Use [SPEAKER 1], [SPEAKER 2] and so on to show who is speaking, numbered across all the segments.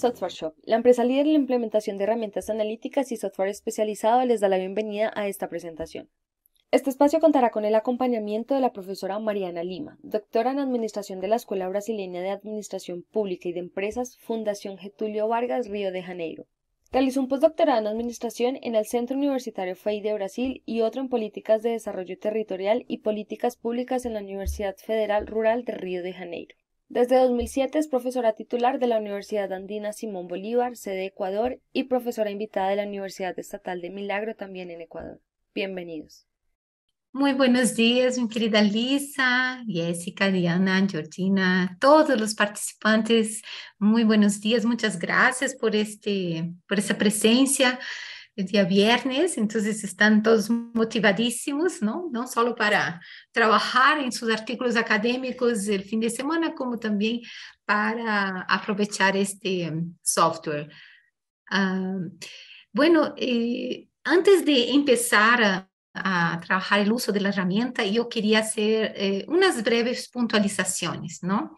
[SPEAKER 1] Software Shop, la empresa líder en la implementación de herramientas analíticas y software especializado, les da la bienvenida a esta presentación. Este espacio contará con el acompañamiento de la profesora Mariana Lima, doctora en Administración de la Escuela Brasileña de Administración Pública y de Empresas, Fundación Getulio Vargas, Río de Janeiro. Realizó un postdoctorado en Administración en el Centro Universitario FEI de Brasil y otro en Políticas de Desarrollo Territorial y Políticas Públicas en la Universidad Federal Rural de Río de Janeiro. Desde 2007 es profesora titular de la Universidad Andina Simón Bolívar, sede Ecuador, y profesora invitada de la Universidad Estatal de Milagro, también en Ecuador. Bienvenidos.
[SPEAKER 2] Muy buenos días, mi querida Lisa, Jessica, Diana, Georgina, todos los participantes. Muy buenos días, muchas gracias por, este, por esta presencia. el día viernes, entonces están todos motivadísimos, ¿no? No solo para trabajar en sus artículos académicos el fin de semana, como también para aprovechar este software. Uh, bueno, eh, antes de empezar a, a, trabajar el uso de la herramienta, yo quería hacer eh, unas breves puntualizaciones, ¿no?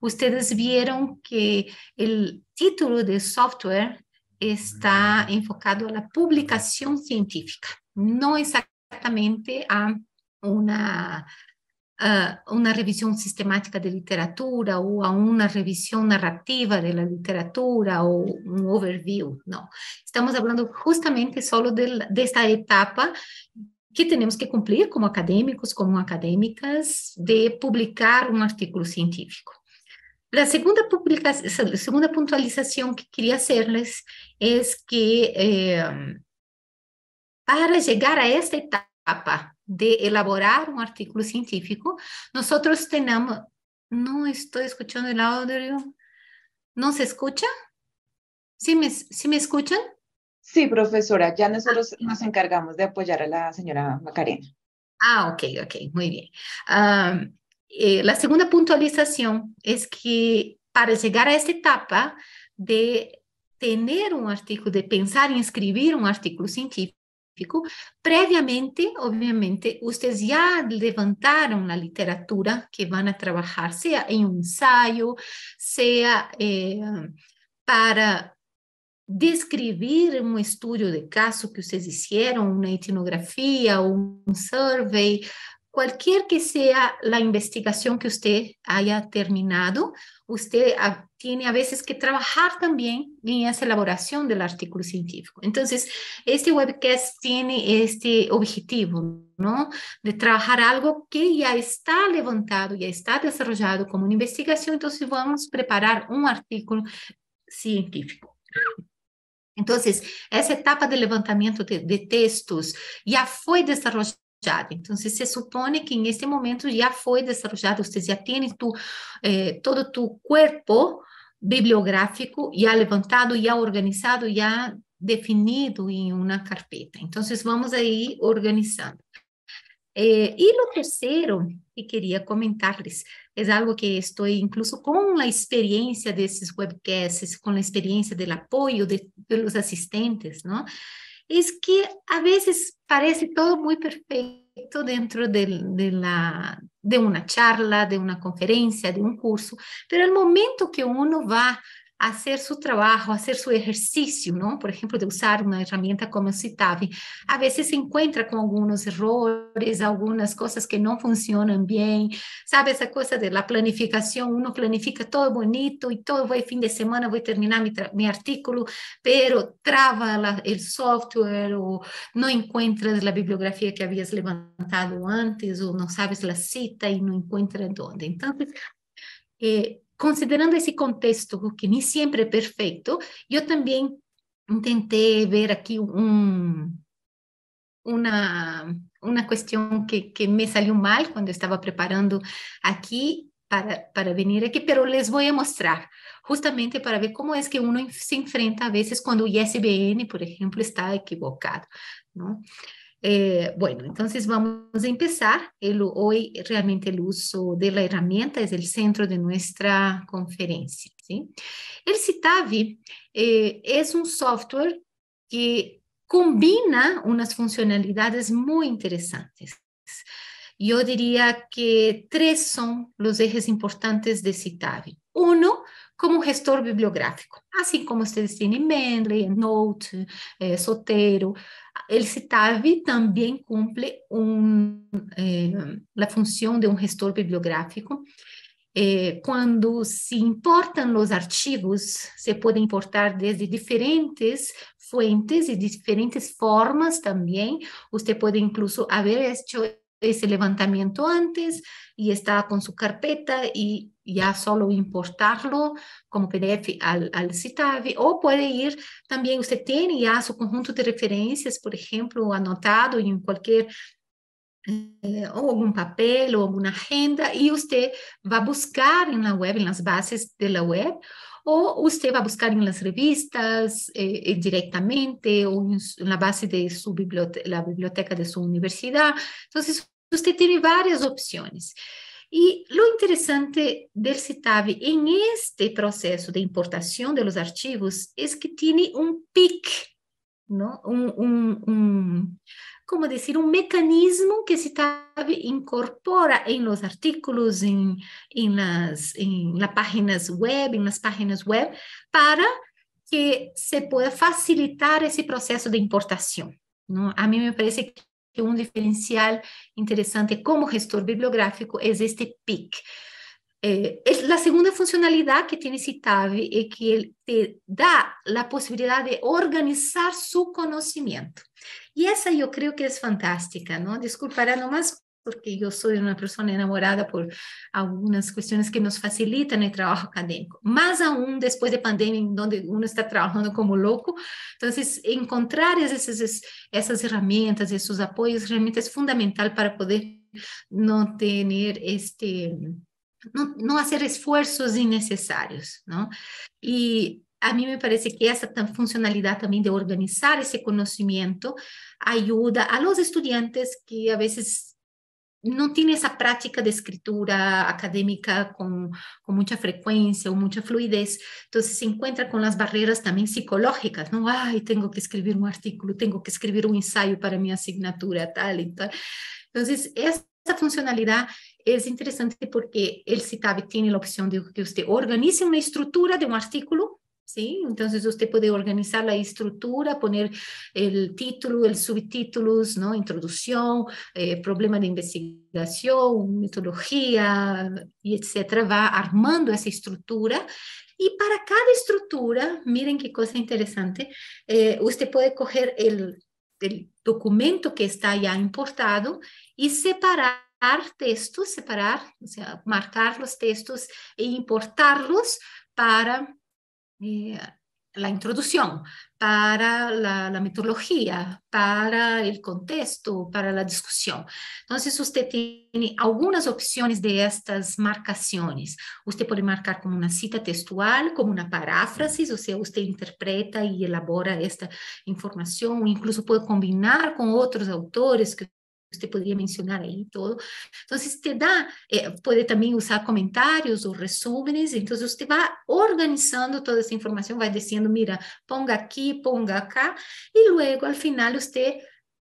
[SPEAKER 2] Ustedes vieron que el título do software está enfocado a la publicación científica, no exactamente a una, una revisión sistemática de literatura o a una revisión narrativa de la literatura o un overview, no. Estamos hablando justamente solo de esta etapa que tenemos que cumplir como académicos, como académicas, de publicar un artículo científico. La segunda, publicación, segunda puntualización que quería hacerles es que em, para llegar a esta etapa de elaborar un artículo científico, nosotros tenemos... No estoy escuchando el audio. ¿No se escucha? ¿Sí me, ¿sí me escuchan? Sí, profesora, ya nosotros ah, nos encargamos de apoyar a la señora Macarena. Ah, ok, ok, muy bien. Um, eh, la segunda puntualización es que para llegar a esta etapa de tener un artículo, de pensar en escribir un artículo científico, Previamente, obviamente, ustedes ya levantaron la literatura que van a trabajar, sea en un ensayo, sea eh, para describir un estudio de caso que ustedes hicieron, una etnografía, un survey, cualquier que sea la investigación que usted haya terminado, usted tiene a veces que trabajar también en esa elaboración del artículo científico. Entonces, este webcast tiene este objetivo, ¿no? De trabajar algo que ya está levantado, ya está desarrollado como una investigación, entonces vamos a preparar un artículo científico. Entonces, esa etapa de levantamiento de, textos ya fue desarrollada Então, se se que em este momento já foi desarrollado, você já tem tu, eh, todo o corpo bibliográfico já levantado, já organizado, já definido em uma carpeta. Então, vamos aí organizando. Eh, e o terceiro que queria comentar-lhes é algo que estou, incluso com a experiência desses webcasts, com a experiência do apoio de, de los assistentes, não? es que a veces parece todo muy perfecto dentro de, la, de una charla, de una conferencia, de un curso, pero el momento que uno va hacer su trabajo, hacer su ejercicio, ¿no? Por ejemplo, de usar una herramienta como Citavi. A veces se encuentra con algunos errores, algunas cosas que no funcionan bien, ¿sabe? Esa cosa de la planificación, uno planifica todo bonito y todo, voy fin de semana, voy a terminar mi, mi artículo, pero traba la, el software o no encuentras la bibliografía que habías levantado antes o no sabes la cita y no encuentras dónde. Entonces, eh, considerando ese contexto, que ni siempre es perfecto, yo también intenté ver aquí una, una cuestión que, que, me salió mal cuando estaba preparando aquí para, para venir aquí, pero les voy a mostrar justamente para ver cómo es que uno se enfrenta a veces cuando ISBN, por ejemplo, está equivocado. ¿no? Eh, bueno, entonces vamos a empezar. hoy realmente el uso de la herramienta es el centro de nuestra conferencia. El Citavi eh, es un software que combina unas funcionalidades muy interesantes. Yo diría que tres son los ejes importantes de Citavi. Uno, como gestor bibliográfico, así como ustedes tienen Mendeley, Note, eh, Sotero, el CITAV também cumpre um eh, la de um gestor bibliográfico. Eh, se importam os artigos, se pode importar desde diferentes fuentes e diferentes formas também você pode incluso haver feito esse levantamento antes e está com sua carpeta e ya solo importarlo como PDF al, al o puede ir también, usted tiene ya su conjunto de referencias, por ejemplo, anotado en cualquier eh, o algún papel o alguna agenda y usted va a buscar en la web, en las bases de la web o usted va a buscar en las revistas eh, eh, directamente o en, la base de su biblioteca, la biblioteca de su universidad. Entonces, usted tiene varias opciones. Y lo interesante del CITAV en este proceso de importación de los archivos es que tiene un PIC, ¿no? Un, un, como decir, un mecanismo que se incorpora en los artículos, en las, en las páginas web, en las páginas web, para que se pueda facilitar ese proceso de importación. ¿no? A mí me parece que que un diferencial interesante como gestor bibliográfico es este PIC. Eh, es la segunda funcionalidad que tiene Citavi es eh, que te da la posibilidad de organizar su conocimiento. Y esa yo creo que es fantástica, ¿no? Disculpará nomás porque yo soy una persona enamorada por algunas cuestiones que nos facilitan el trabajo académico, más aún después de pandemia en donde uno está trabajando como loco. Entonces, encontrar esas, esas herramientas, esos apoyos realmente es fundamental para poder no tener este, no, no hacer esfuerzos innecesarios, ¿no? Y a mí me parece que esa funcionalidad también de organizar ese conocimiento ayuda a los estudiantes que a veces no tiene esa práctica de escritura académica con, con, mucha frecuencia o mucha fluidez, entonces se encuentra con las barreras también psicológicas, ¿no? Ay, tengo que escribir un artículo, tengo que escribir un ensayo para mi asignatura, tal y tal. Entonces, esta funcionalidad es interesante porque el CITAB tiene la opción de que usted organice una estructura de un artículo ¿Sí? Entonces usted puede organizar la estructura, poner el título, el subtítulos, ¿no? Introducción, eh, problema de investigación, metodología, y etcétera. Va armando esa estructura. Y para cada estructura, miren qué cosa interesante, eh, usted puede coger el, el documento que está ya importado y separar textos, separar, o sea, marcar los textos e importarlos para la introducción, para la, metodología, para el contexto, para la discusión. Entonces usted tiene algunas opciones de estas marcaciones. Usted puede marcar como una cita textual, como una paráfrasis, o sea, usted interpreta y elabora esta información, o incluso puede combinar con otros autores que usted podría mencionar ahí todo. Entonces te da, eh, puede también usar comentarios o resúmenes, entonces usted va organizando toda esa información, va diciendo, mira, ponga aquí, ponga acá, y luego al final usted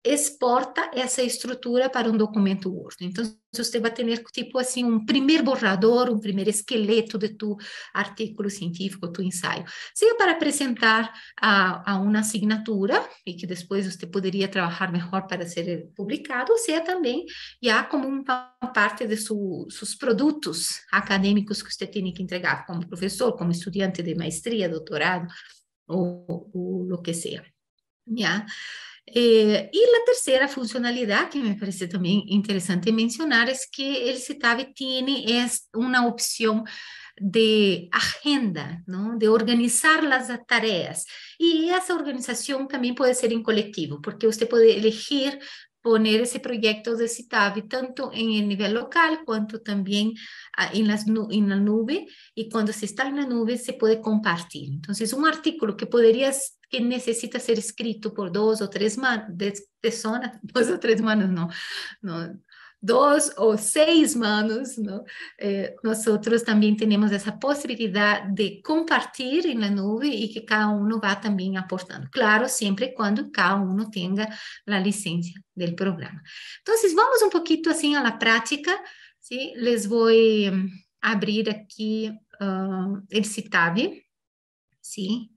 [SPEAKER 2] exporta essa estrutura para um documento Word. Então, você vai ter tipo assim um primeiro borrador, um primeiro esqueleto de tu artigo científico, tu ensaio, seja para apresentar a, a uma assinatura e que depois você poderia trabalhar melhor para ser publicado, seja também já como uma parte de su, seus produtos acadêmicos que você tem que entregar como professor, como estudante de maestria, doutorado ou, ou o que seja. Yeah. Eh, y la tercera funcionalidad que me parece también interesante mencionar, es que el el tiene es una opción de agenda, ¿no? de organizar las tareas. Y esa organización también puede ser en colectivo, porque usted puede elegir poner ese proyecto de CITAVI tanto en el nivel local cuanto también ah, en, las, en la nube y cuando se está en la nube se puede compartir. Entonces, un artículo que podrías que necesita ser escrito por dos o tres, de personas, dos o tres manos, no, no, dos ou seis anos, nós eh, nosotros también tenemos esa de compartilhar na nuvem e que cada um vá também aportando. Claro, sempre quando cada um tenha a licença do programa. Então, vamos um pouquinho assim à prática, sim, Les vou abrir aqui uh, eh, el CITAB. ¿sí?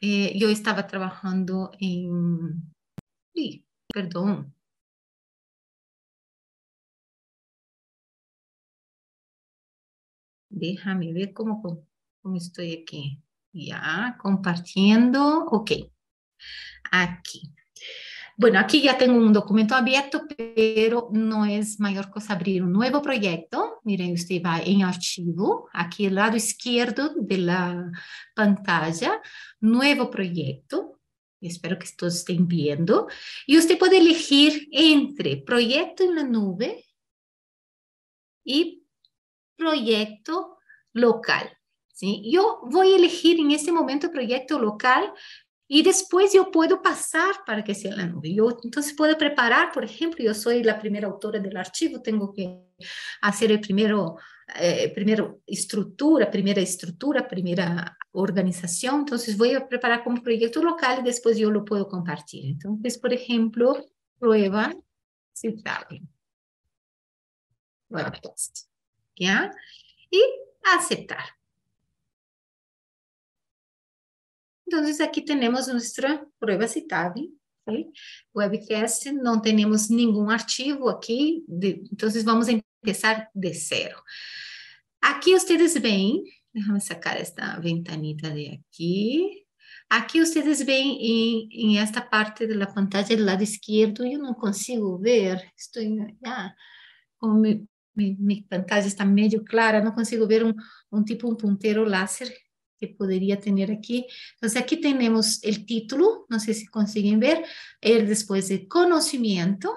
[SPEAKER 2] Eh, yo estaba perdão
[SPEAKER 3] Déjame ver
[SPEAKER 2] cómo, estoy aquí. Ya, compartiendo. Ok. Aquí. Bueno, aquí ya tengo un documento abierto, pero no es mayor cosa abrir un nuevo proyecto. Miren, usted va en archivo, aquí al lado izquierdo de la pantalla, nuevo proyecto. Espero que todos estén viendo. Y usted puede elegir entre proyecto en la nube y proyecto local. ¿sí? Yo voy a elegir en ese momento proyecto local y después yo puedo pasar para que sea la nube. Yo entonces puedo preparar, por ejemplo, yo soy la primera autora del archivo, tengo que hacer el primero, eh, primero estructura, primera estructura, primera organización. Entonces voy a preparar como proyecto local y después yo lo puedo compartir. Entonces, por ejemplo, prueba citable. Bueno, ¿ya? Y aceptar. Entonces aquí tenemos nuestra prueba citable, ¿sí? Webcast, no tenemos ningún archivo aquí, entonces vamos a empezar de cero. Aquí ustedes ven, déjame sacar esta ventanita de aquí, Aquí ustedes ven en esta parte de la pantalla del lado izquierdo. Yo no consigo ver, ¿Ya? con mi mi, pantalla está medio clara, no consigo ver un, un, tipo, un puntero láser que podría tener aquí. Entonces aquí tenemos el título, no sé si consiguen ver, el después de conocimiento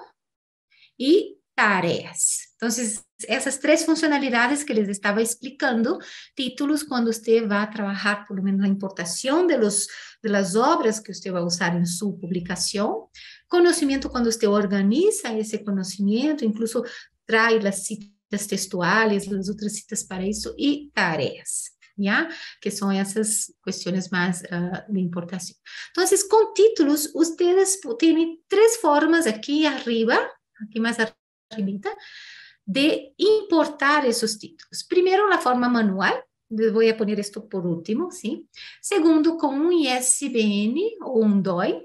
[SPEAKER 2] y tareas. Entonces, esas tres funcionalidades que les estaba explicando, títulos cuando usted va a trabajar, por lo menos la importación de, los, de las obras que usted va a usar en su publicación, conocimiento cuando usted organiza ese conocimiento, incluso trae las citas textuales, las otras citas para eso y tareas. ¿Ya? Que son esas cuestiones más uh, ah, de importación. Entonces, con títulos, ustedes tienen tres formas aquí arriba, aquí más arribita, de importar esos títulos. Primero, la forma manual, voy a poner esto por último, ¿sí? Segundo, con un ISBN o un DOI,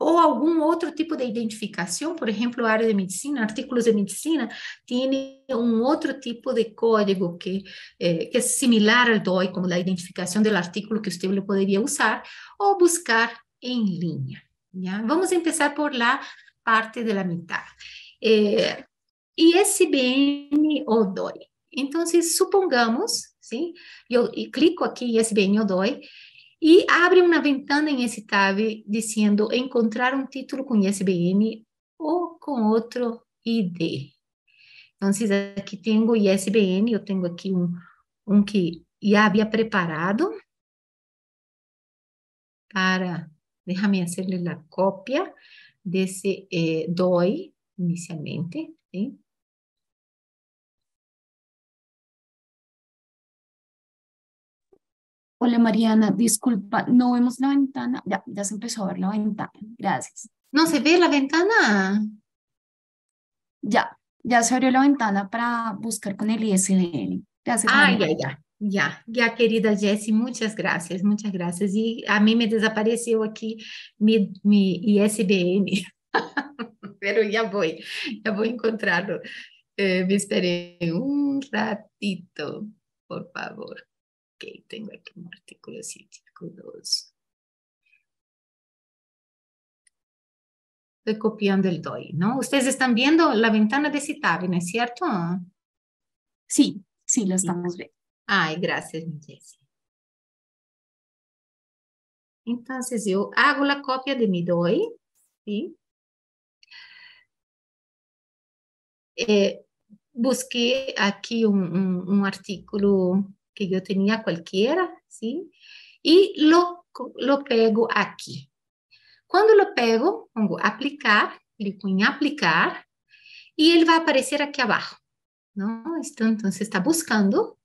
[SPEAKER 2] o algún otro tipo de identificación, por ejemplo, área de medicina, artículos de medicina, tiene un otro tipo de código que, eh, es similar al DOI, como la identificación del artículo que usted le podría usar, o buscar en línea. ¿ya? Vamos empezar por la parte de la mitad. Eh, ISBN o DOI. Entonces, supongamos, ¿sí? eu clico aqui ISBN o DOI, E abre uma ventana inexitável dizendo encontrar um título com ISBN ou com outro ID. Então, aqui tenho ISBN, eu tenho aqui um, um que já havia preparado para, deixa-me fazer a cópia desse eh, DOI inicialmente,
[SPEAKER 1] Hola Mariana, disculpa, no vemos la ventana. Ya, ya se empezó a ver la ventana. Gracias. No se ve la ventana. Ya, ya se abrió la ventana para buscar con el ISDN. Gracias. Ah, ya, ya. Ya,
[SPEAKER 2] ya, querida Jessie, muchas gracias, muchas gracias. Y a mí me desapareció aquí mi, mi ISBN, pero ya voy, ya voy a encontrarlo. Eh, me esperé un ratito, por favor. Ok, tengo aquí un artículo científico 2. Estoy copiando el DOI, ¿no? Ustedes están viendo la ventana de Citavi, ¿no es cierto? Sí, sí, lo estamos viendo. Ay,
[SPEAKER 3] gracias, Jessie. Entonces yo hago
[SPEAKER 2] la copia de mi DOI, ¿sí? Eh, busqué aquí un artículo que yo tenía cualquiera, ¿sí? Y lo, pego aquí. Cuando lo pego, pongo aplicar, clico en aplicar y él va a aparecer aquí abajo, ¿no? Entonces está buscando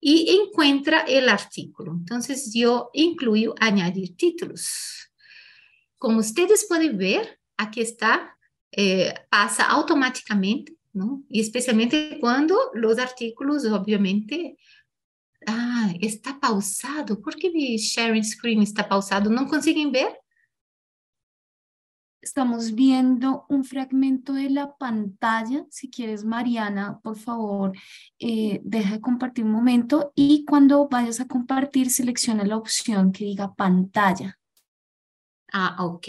[SPEAKER 2] y encuentra el artículo. Entonces yo incluyo añadir títulos. Como ustedes pueden ver, aquí está, eh, pasa automáticamente y especialmente cuando los artículos, obviamente, ah, está pausado. ¿Por qué mi sharing screen está pausado? ¿No consiguen
[SPEAKER 1] ver? Estamos viendo un fragmento de la pantalla. Si quieres, Mariana, por favor, eh, deja de compartir un momento y cuando vayas a compartir, selecciona la opción que diga pantalla. Ah, ok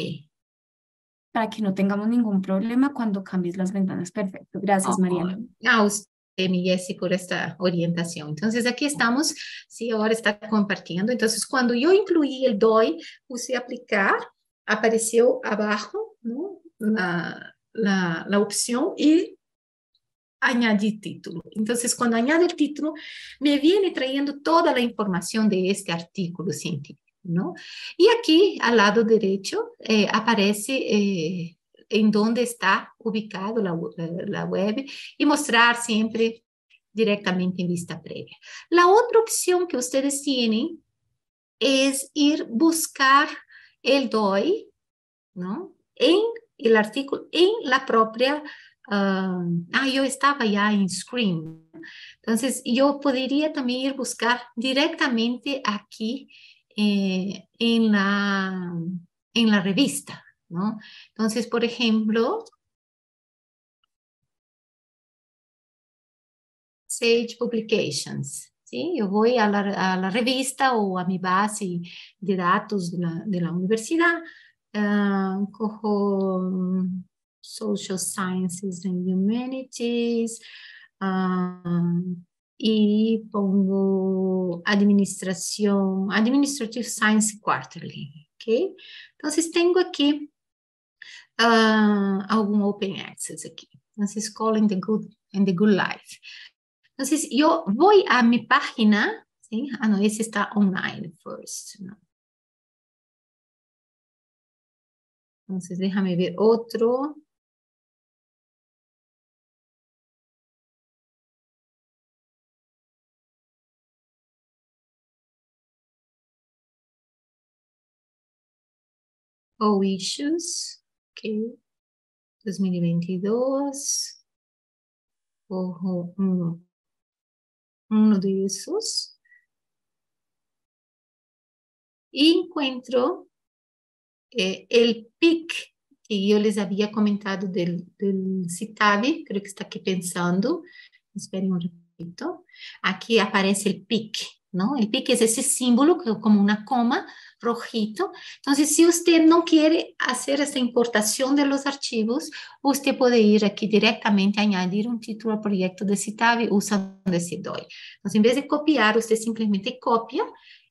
[SPEAKER 1] para que no tengamos ningún problema cuando cambies
[SPEAKER 2] las ventanas. Perfecto. Gracias, Mariana. A usted, mi Jessy, por esta orientación. Entonces, aquí estamos. Sí, ahora está compartiendo. Entonces, cuando yo incluí el DOI, puse aplicar, apareció abajo ¿no? la, la, opción y añadí título. Entonces, cuando añado el título, me viene trayendo toda la información de este artículo científico. Y aquí al lado derecho eh, aparece eh, en dónde está ubicado eh, la, web y mostrar siempre directamente en vista previa. La otra opción que ustedes tienen es ir buscar el DOI, ¿no? En el artículo, en la propia ah, ah yo estaba ya en screen. Entonces, yo podría también ir buscar directamente aquí eh, en, la, en la revista, ¿no? Entonces, por ejemplo, Sage Publications, ¿sí? Yo voy a la, revista o a mi base de datos de la, universidad, ah, cojo Social Sciences and Humanities, ah, e pongo administração, Administrative Science Quarterly, ok? Então tengo aqui uh, algum open access aqui. Entonces, calling the good, in the good life. Entonces, eu vou a minha página, Ah, não, esse está online first, ¿no?
[SPEAKER 3] Entonces, me ver outro. ou issues, ok? 2022, ou um, um
[SPEAKER 2] desses. E encontro eh, el PIC, que eu les havia comentado del, del CITAB, creio que está aqui pensando, espere um momento. Aqui aparece o PIC, El pique es ese símbolo como una coma rojito. Entonces, si usted no quiere hacer esta importación de los archivos, usted puede ir aquí directamente a añadir un título al proyecto de Citavi usando ese DOI. Entonces, en vez de copiar, usted simplemente copia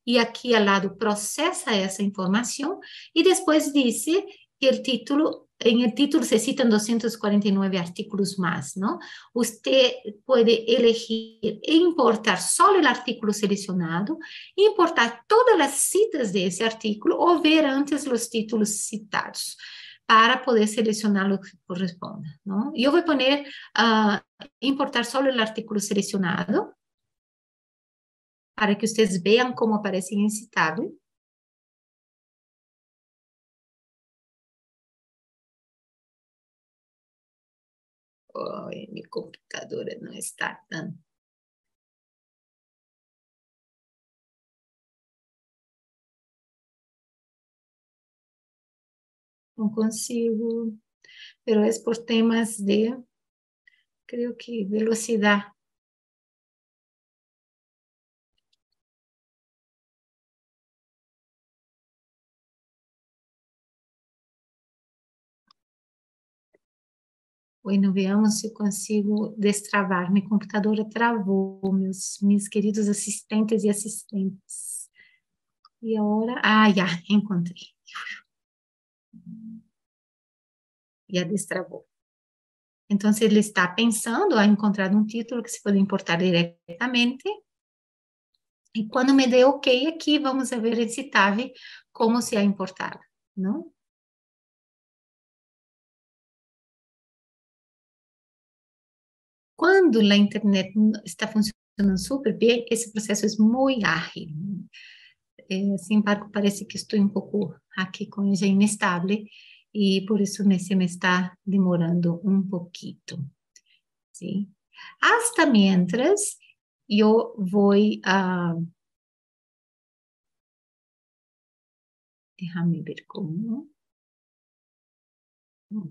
[SPEAKER 2] y aquí al lado procesa esa información y después dice que el título en el título se citan 249 artículos más, ¿no? Usted puede elegir importar solo el artículo seleccionado, importar todas las citas de ese artículo o ver antes los títulos citados para poder seleccionar lo que corresponda, ¿no? Yo voy a poner ah, importar solo el artículo seleccionado para que ustedes vean cómo aparece en citado.
[SPEAKER 3] Ai, minha computadora não está dando. Não consigo, mas é por temas de, creio que velocidade. Oi, não
[SPEAKER 2] veamos se consigo destravar. Meu computador travou, meus, meus queridos assistentes e assistentes. E agora. Ah, já, encontrei.
[SPEAKER 3] Já destravou.
[SPEAKER 2] Então, ele está pensando a encontrar um título que se pode importar diretamente. E quando me dê OK aqui, vamos ver esse TAV como se a importar, não? Quando a internet está funcionando super bem, esse processo é muito ágil. É, sin embargo, parece que estou um pouco aqui com isso inestável e por isso nesse me está demorando um pouquinho. Sim. Hasta mientras, eu vou
[SPEAKER 3] a uh, déjame ver como.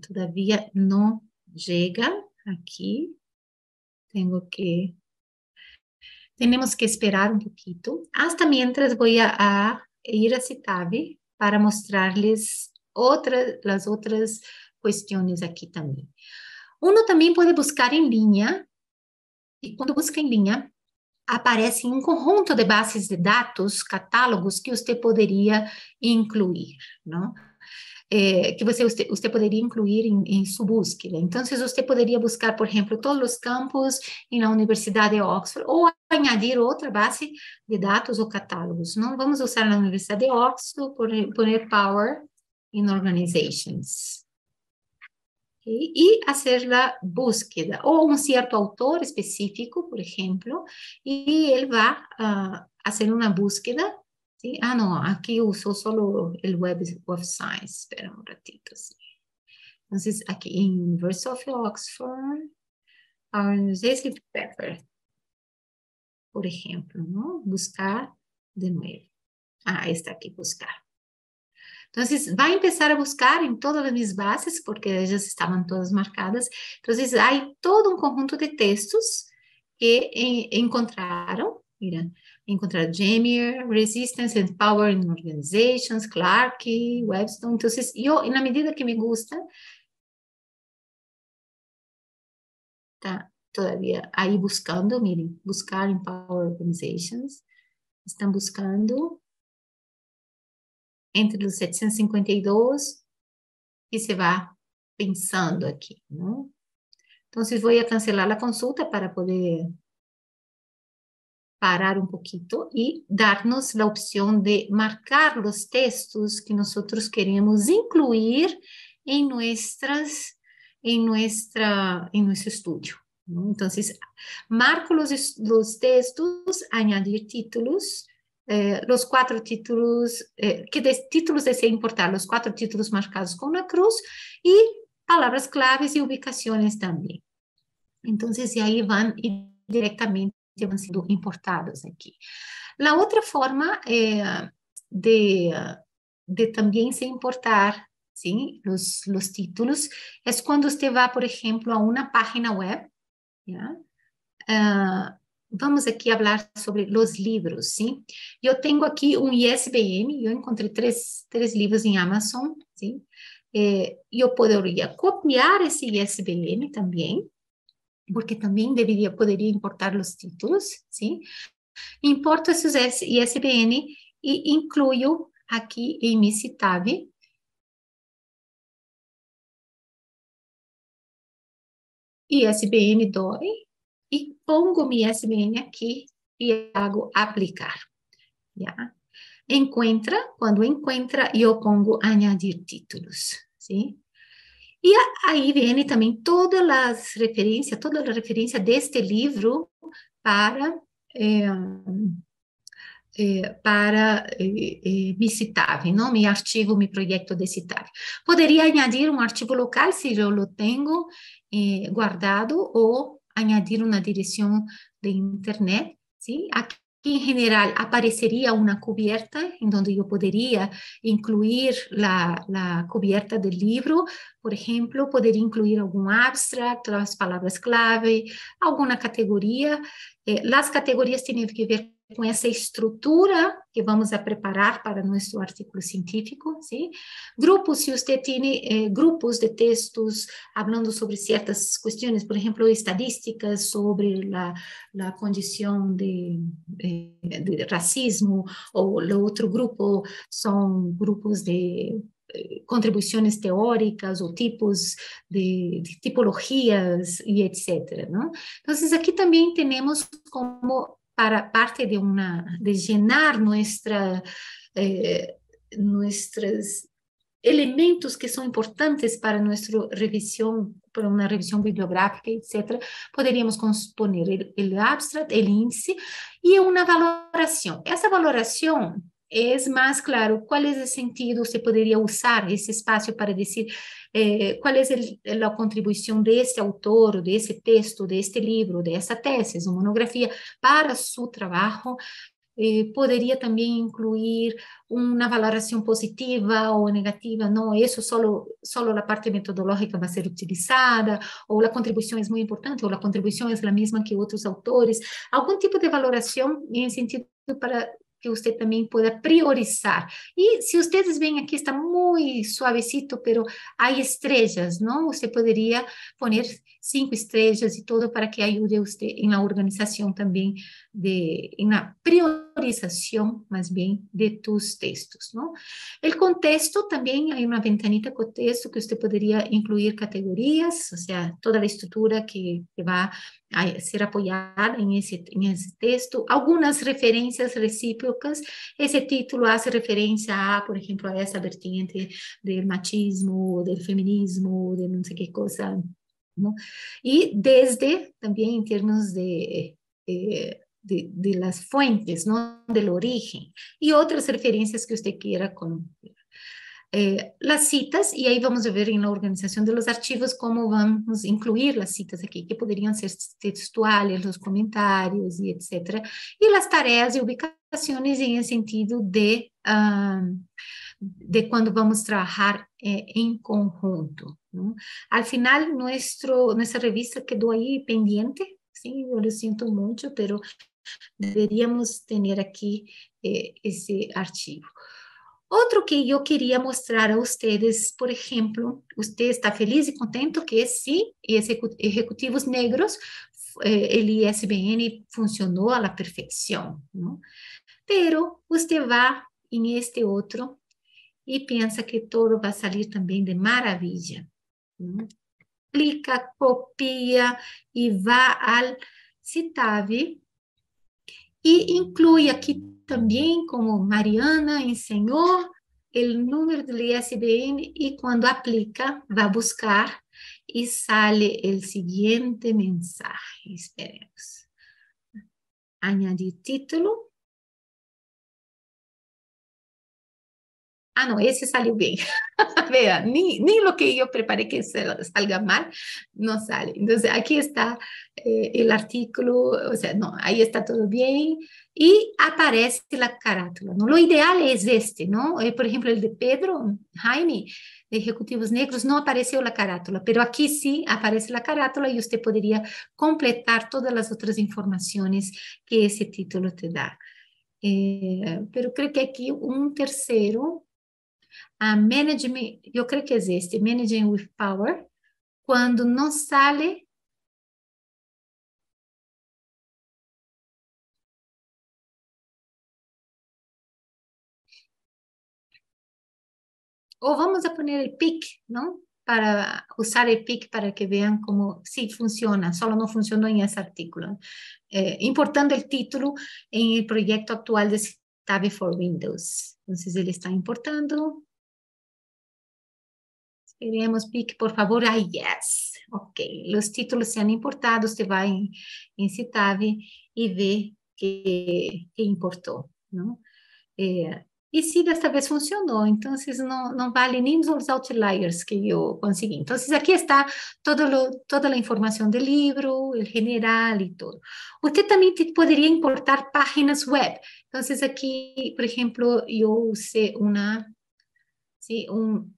[SPEAKER 3] todavia não chega
[SPEAKER 2] aqui tengo que, tenemos que esperar un poquito. Hasta mientras voy a, a ir a Citave para mostrarles otras, las otras cuestiones aquí también. Uno también puede buscar en línea y quando busca em linha, aparece um conjunto de bases de dados, catálogos que você poderia incluir. Não? É, que você, você poderia incluir em, em sua búsqueda. Né? Então, você poderia buscar, por exemplo, todos os campos na Universidade de Oxford, ou añadir outra base de dados ou catálogos. Não vamos usar na Universidade de Oxford, por, por Power in Organizations e fazer a búsqueda, ou um certo autor específico, por exemplo, e ele vai uh, fazer uma búsqueda ¿sí? Ah, no, aquí uso solo el Web of Science, espera un ratito. ¿sí? Entonces, aquí en University of Oxford, a University Pepper, por ejemplo, ¿no? Buscar de nuevo. Ah, está aquí, buscar. Entonces, vai começar a buscar em todas as minhas bases, porque elas estavam todas marcadas. Então, há todo um conjunto de textos que eh, encontraram. Mira, encontrar Jamier, Resistance and Power in Organizations, Clark, Webster. Então, eu, na medida que me gusta,
[SPEAKER 3] tá todavia aí buscando, miren, buscar Power Organizations, estão buscando entre os
[SPEAKER 2] 752 e se vá pensando aqui, não? Então, vou cancelar a consulta para poder parar un poquito y darnos la opción de marcar los textos que nosotros queremos incluir en, nuestras, en, nuestra, en nuestro estudio. Entonces, marco los, los textos, añadir títulos, eh, los cuatro títulos, eh, qué de, títulos desea importar, los cuatro títulos marcados con una cruz y palabras claves y ubicaciones también. Entonces, de ahí van directamente tinham sido importados aqui. A outra forma é de, de também se importar sim, os, os títulos, é quando você vai, por exemplo, a uma página web, yeah? uh, vamos aqui falar sobre os livros, sim? Eu tenho aqui um ISBN, eu encontrei três, três livros em Amazon, sim? Eh, eu poderia copiar esse ISBN também, porque também deveria, poderia importar os títulos, sim? Importo esses ISBN e incluo aqui em Miss Tab, ISBN DOI e pongo meu ISBN aqui e hago aplicar. Já? Encontra, quando encontra, eu pongo añadir títulos. sim? E aí vem também, todas as referências, toda a referência deste livro para, é, é, para é, me citável, não? Me artigo, me projeto de citável. Poderia añadir um artigo local, se eu o tenho guardado, ou añadir uma direção de internet, sim? Aqui en general aparecería una cubierta en donde yo podría incluir la, cubierta del libro, por ejemplo, poder incluir algún abstract, las palabras clave, alguna categoría. Eh, las categorías tienen que ver com essa estrutura que vamos a preparar para nosso artigo científico, sim? Grupos, se você tem eh, grupos de textos falando sobre certas questões, por exemplo, estatísticas sobre a, condição de, de, eh, de racismo, ou o outro grupo são grupos de eh, contribuições teóricas ou tipos de, de tipologias e etc. Então, aqui também temos como para parte de una, de llenar nuestra, eh, elementos que são importantes para nossa revisão, para uma revisão bibliográfica, etc., poderíamos componer o abstract, o índice, e uma valoração. Essa valoração é mais claro qual é o sentido, se poderia usar esse espaço para dizer qual eh, é a contribuição desse autor, de este texto, de este tese, de uma monografia para seu trabalho, Eh, poderia também incluir uma valoração positiva ou negativa, não, isso só só a parte metodológica vai ser utilizada, ou a contribuição é muito importante, ou a contribuição é a mesma que outros autores, algum tipo de valoração em sentido para que você também possa priorizar. E se vocês veem aqui, está muito suavecito, mas há estrelas, não? Você poderia pôr cinco estrelas e tudo para que ajude você na organização também de na priorização, mais bem, de tus textos, não? O contexto também há uma ventanita com texto que você poderia incluir categorias, ou seja, toda a estrutura que vai ser apoiada em esse em esse texto, algumas referências recíprocas. Esse título faz referência a, por exemplo, a essa vertente do machismo, do feminismo, de não sei que coisa Y desde también en términos eh, de, de, las fuentes, ¿no? Del origen y otras referencias que usted quiera con eh, las citas, y ahí vamos a ver en la organización de los archivos cómo vamos a incluir las citas aquí, que podrían ser textuales, los comentarios y etcétera, y las tareas y ubicaciones en el sentido de, ah, de cuando vamos a trabajar eh, en conjunto. Al final, nuestro, nuestra revista quedó ahí pendiente, sí, yo lo siento mucho, pero deberíamos tener aquí eh, ese archivo. Otro que yo quería mostrar a ustedes, por ejemplo, usted está feliz y contento que sí, ejecutivos negros, eh, el ISBN funcionó a la perfección, ¿no? Pero usted va en este otro e pensa que tudo vai sair também de maravilha. Né? Clica, Aplica, copia e vá ao citave e inclui aqui também, como Mariana ensinou, o número do ISBN e quando aplica, vai buscar e sale o seguinte mensagem, esperemos. Añadir título,
[SPEAKER 3] ah, no, ese salió bien.
[SPEAKER 2] Vea, ni, ni, lo que yo preparé que salga mal, no sale. Entonces, aquí está eh, el artículo, o sea, no, ahí está todo bien y aparece la carátula. ¿no? Lo ideal es este, ¿no? Eh, por ejemplo, el de Pedro, Jaime, de Ejecutivos Negros, no apareció la carátula, pero aquí sí aparece la carátula y usted podría completar todas las otras informaciones que ese título te da. Eh, pero creo que aquí un tercero a management, eu creio que existe, managing with power, quando não sai ou vamos a poner PIC, não? Para usar o PIC para que vejam como sim sí, funciona, só não funcionou em esse artículo. Eh, importando o título em o projeto atual de Stave for Windows. Então, ele está importando. Queremos, Pique, por favor. Ah, yes. Ok. Los títulos sean importados. Usted va en, Citavi y ve que, importó, ¿no? Eh, y si esta vez funcionó, entonces no, no vale ni los outliers que yo conseguí. Entonces aquí está todo lo, toda la información del libro, el general y todo. Usted también podría importar páginas web. Entonces aquí, por ejemplo, yo usé una, sí, un,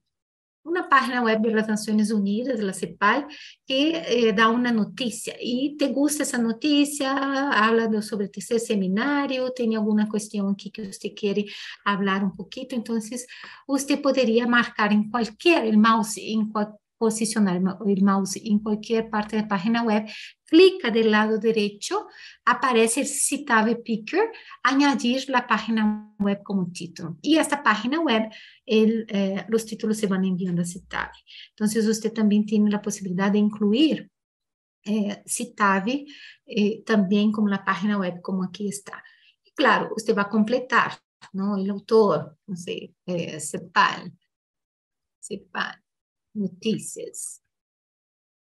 [SPEAKER 2] una página web de las Naciones Unidas, la CEPAL, que eh, da una noticia y te gusta esa noticia, habla sobre el tercer seminario, tiene alguna cuestión aquí que usted quiere hablar un poquito, entonces usted podría marcar en cualquier, el mouse en cualquier posicionar el mouse en cualquier parte de la página web, clica del lado derecho, aparece el Citable Picker, añadir la página web como título. Y esta página web, el, eh, los títulos se van enviando a Citable. Entonces, usted también tiene la posibilidad de incluir eh, eh, también como la página web, como aquí está. Y claro, usted va a completar, ¿no? El autor, no sé, Cepal, eh, Cepal noticias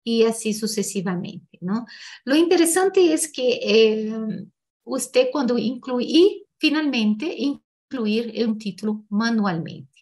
[SPEAKER 2] y así sucesivamente, ¿no? Lo interesante es que em, usted cuando incluye, finalmente incluir un título manualmente.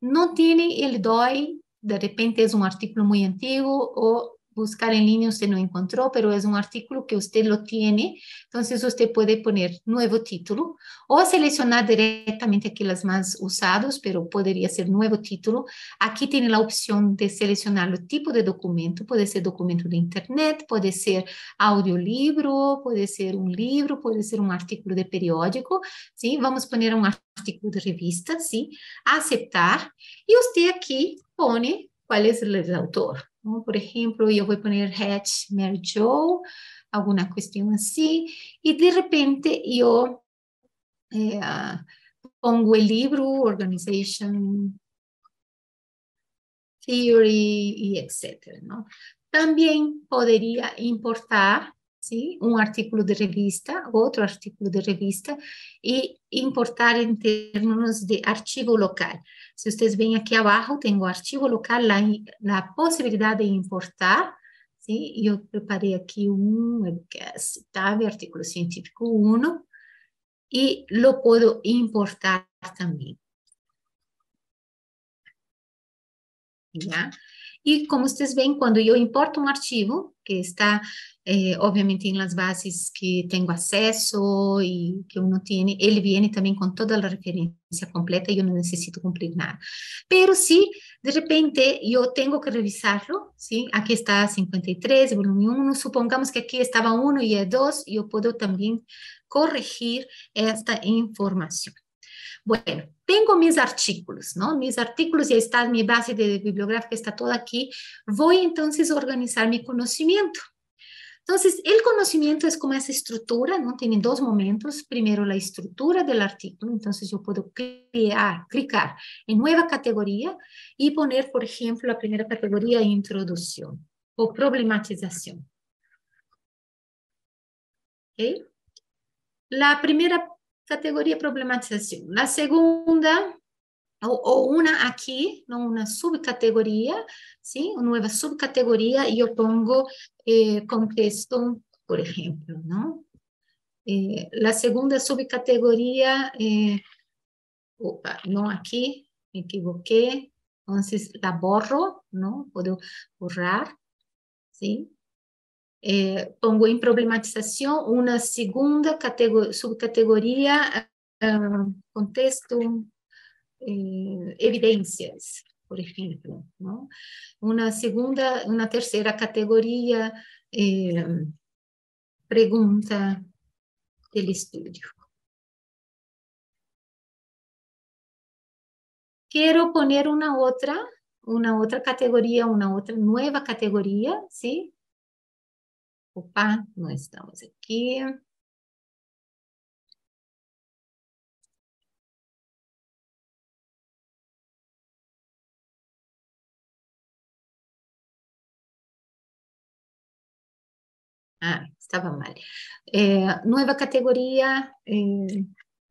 [SPEAKER 2] No tiene el DOI, de repente es un artículo muy antiguo o buscar en línea usted no encontró, pero es un artículo que usted lo tiene, entonces usted puede poner nuevo título o seleccionar directamente aquí las más usados, pero podría ser nuevo título. Aquí tiene la opción de seleccionar el tipo de documento, puede ser documento de internet, puede ser audiolibro, puede ser un libro, puede ser un artículo de periódico, ¿sí? Vamos a poner un artículo de revista, ¿sí? Aceptar y usted aquí pone cuál es el autor, por ejemplo, yo voy a poner Hatch Mary Joe, alguna cuestión así, y de repente yo eh, ah, pongo el libro Organization Theory y etcétera, También podría importar Sim, um artigo de revista, outro artigo de revista, e importar em termos de arquivo local. Se vocês veem aqui abaixo, tem o arquivo local, lá, a possibilidade de importar. Sim, eu preparei aqui um é tá? artigo científico 1, e lo posso importar também. Já? Tá? E como vocês veem, quando eu importo um arquivo que está Eh, obviamente en las bases que tengo acceso y que uno tiene, él viene también con toda la referencia completa y yo no necesito cumplir nada. Pero si de repente yo tengo que revisarlo, ¿sí? aquí está 53, volumen 1, supongamos que aquí estaba 1 y 2, yo puedo también corregir esta información. Bueno, tengo mis artículos, ¿no? Mis artículos, ya está mi base de bibliográfica, está toda aquí. Voy entonces a organizar mi conocimiento. Entonces, el conocimiento es como esa estructura, ¿no? Tiene dos momentos. Primero, la estructura del artículo. Entonces, yo puedo crear, clicar en nueva categoría y poner, por ejemplo, la primera categoría, introducción o problematización. ¿Okay? La primera categoría, problematización. La segunda, o una aquí, una subcategoría, una sí subcategoría y yo yo pongo eh, contexto, por ejemplo, ¿no? Eh, la segunda subcategoría, eh, no aquí, me equivoqué. Entonces la borro, ¿no? Puedo borrar, ¿sí? pongo en problematización una segunda subcategoría, ah, ah, contexto, eh, evidências, por exemplo. Não? Uma segunda, uma terceira categoria eh, pergunta do estudo.
[SPEAKER 3] Quero poner uma outra, uma outra categoria, uma outra nova categoria, sim? Opa, não estamos aqui. Ah, estava mal. É, nova categoria, é,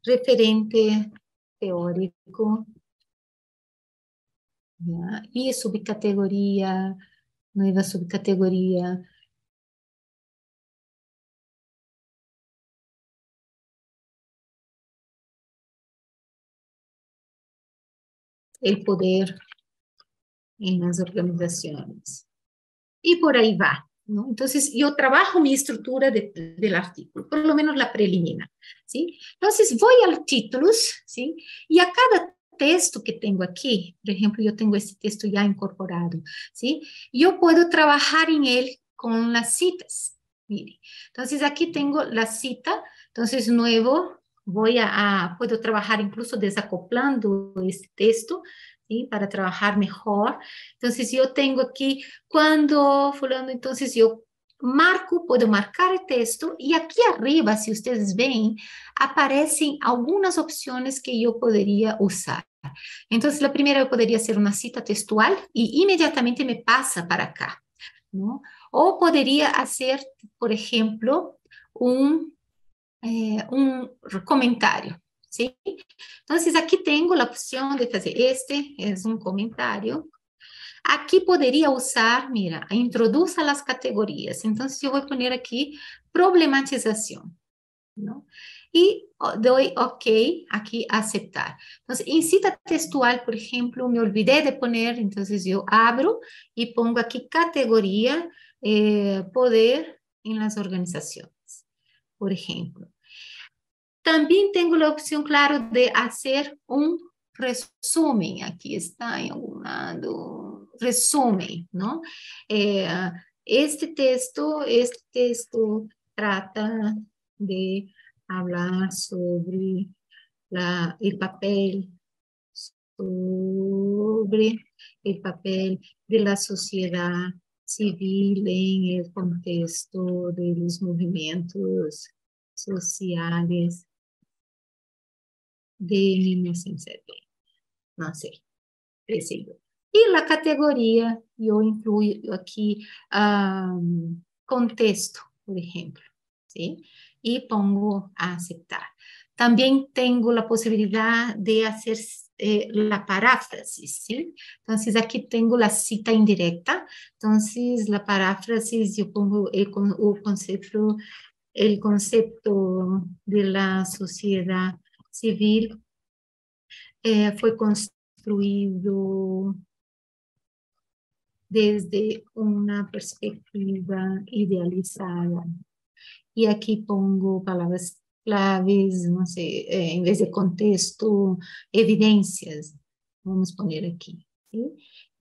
[SPEAKER 2] referente teórico. e subcategoria, nova subcategoria.
[SPEAKER 3] o poder
[SPEAKER 2] nas organizações e por aí vai. Entonces, yo trabajo mi estructura del artículo, por lo menos la preliminar. ¿sí? Entonces, voy a los títulos ¿sí? y a cada texto que tengo aquí, por ejemplo, yo tengo este texto ya incorporado, ¿sí? yo puedo trabajar en él con las citas. Mire, entonces aquí tengo la cita, entonces nuevo, voy a, a, puedo trabajar incluso desacoplando este texto para trabajar mejor. Entonces yo tengo aquí, cuando fulano, entonces yo marco, puedo marcar el texto y aquí arriba, si ustedes ven, aparecen algunas opciones que yo podría usar. Entonces, la primera podría hacer una cita textual y inmediatamente me pasa para acá. ¿no? O podría hacer, por ejemplo, un, eh, un comentario. Entonces, aquí tengo la opción de hacer, este es un comentario. Aquí podría usar, mira, introduza las categorías. Entonces, yo voy a poner aquí problematización, ¿no? Y doy OK, aquí aceptar. Entonces, en cita textual, por ejemplo, me olvidé de poner, entonces yo abro y pongo aquí categoría, eh, poder en las organizaciones, por ejemplo. También tengo la opción, claro, de hacer un resumen. Aquí está en algún lado, resumen, ¿no? Eh, este texto, este texto trata de hablar sobre la, el papel, sobre el papel de la sociedad civil en el contexto de los movimientos sociales
[SPEAKER 3] de 1970. no sé preciso.
[SPEAKER 2] E a categoria, eu incluo aqui contexto, por ejemplo, ¿sí? y pongo a aceptar. También tengo la posibilidad de hacer eh, la paráfrasis, ¿sí? Entonces aquí tengo la cita indirecta, entonces la paráfrasis, yo pongo concepto, el concepto de la sociedad civil, é, foi construído desde uma perspectiva idealizada. E aqui pongo palavras claves, não sei, é, em vez de contexto, evidências, vamos poner aqui. Sim?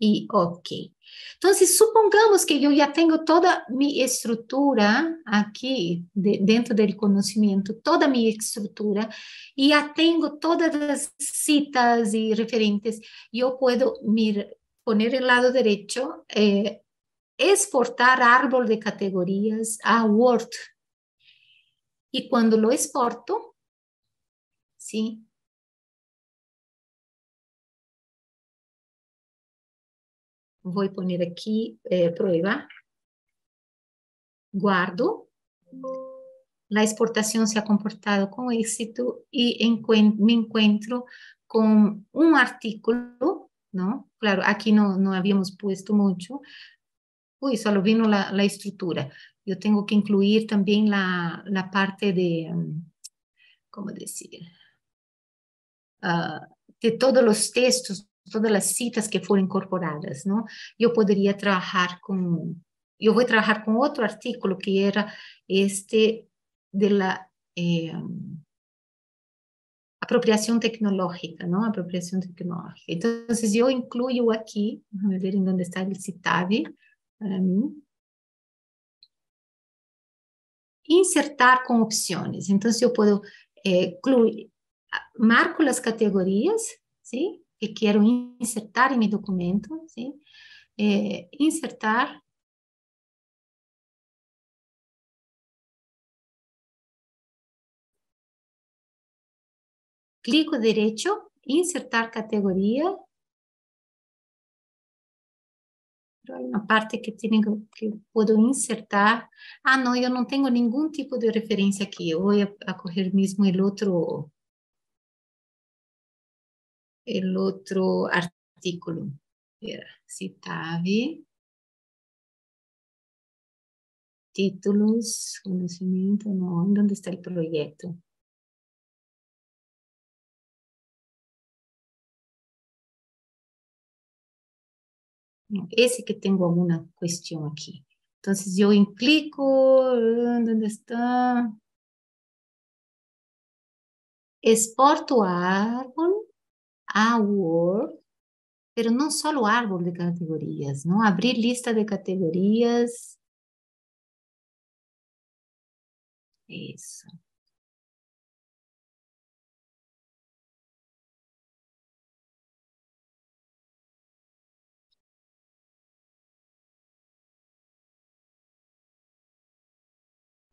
[SPEAKER 2] e ok. Então, se supongamos que eu já tenho toda minha estrutura aqui de, dentro do conhecimento toda minha estrutura e já tenho todas as citas e referentes. eu posso mirar, poner el lado direito eh, exportar árbol de categorias a Word. e quando lo exporto, ¿sí? Voy a poner aquí eh, prueba. Guardo. La exportación se ha comportado con éxito y me encuentro con un artículo, ¿no? Claro, aquí no, no habíamos puesto mucho. Uy, solo vino la, estructura. Yo tengo que incluir también la, la parte de, mm, ¿cómo decir? Ah, de todos los textos, todas las citas que fueron incorporadas, ¿no? Yo podría trabajar con, yo voy a trabajar con otro artículo que era este de la eh, apropiación tecnológica, ¿no? Apropiación tecnológica. Entonces yo incluyo aquí, a ver en dónde está el citavi para mí. Insertar con opciones. Entonces yo puedo, eh, marco las categorías, ¿sí? que quero insertar em meu documento, sim? É, insertar
[SPEAKER 3] clico direito, insertar categoria,
[SPEAKER 2] Pero hay parte que, tiene, que puedo insertar. Ah, não, eu não tenho nenhum tipo de referência aqui, Voy a, correr mesmo o outro el otro artículo.
[SPEAKER 3] si citavi, Títulos, conocimiento, no, ¿dónde está el proyecto? Ese que tengo alguna cuestión aquí. Entonces yo implico, ¿dónde está?
[SPEAKER 2] Exporto árbol word, pero não só o árvore de categorias, não abrir lista de categorias. Isso.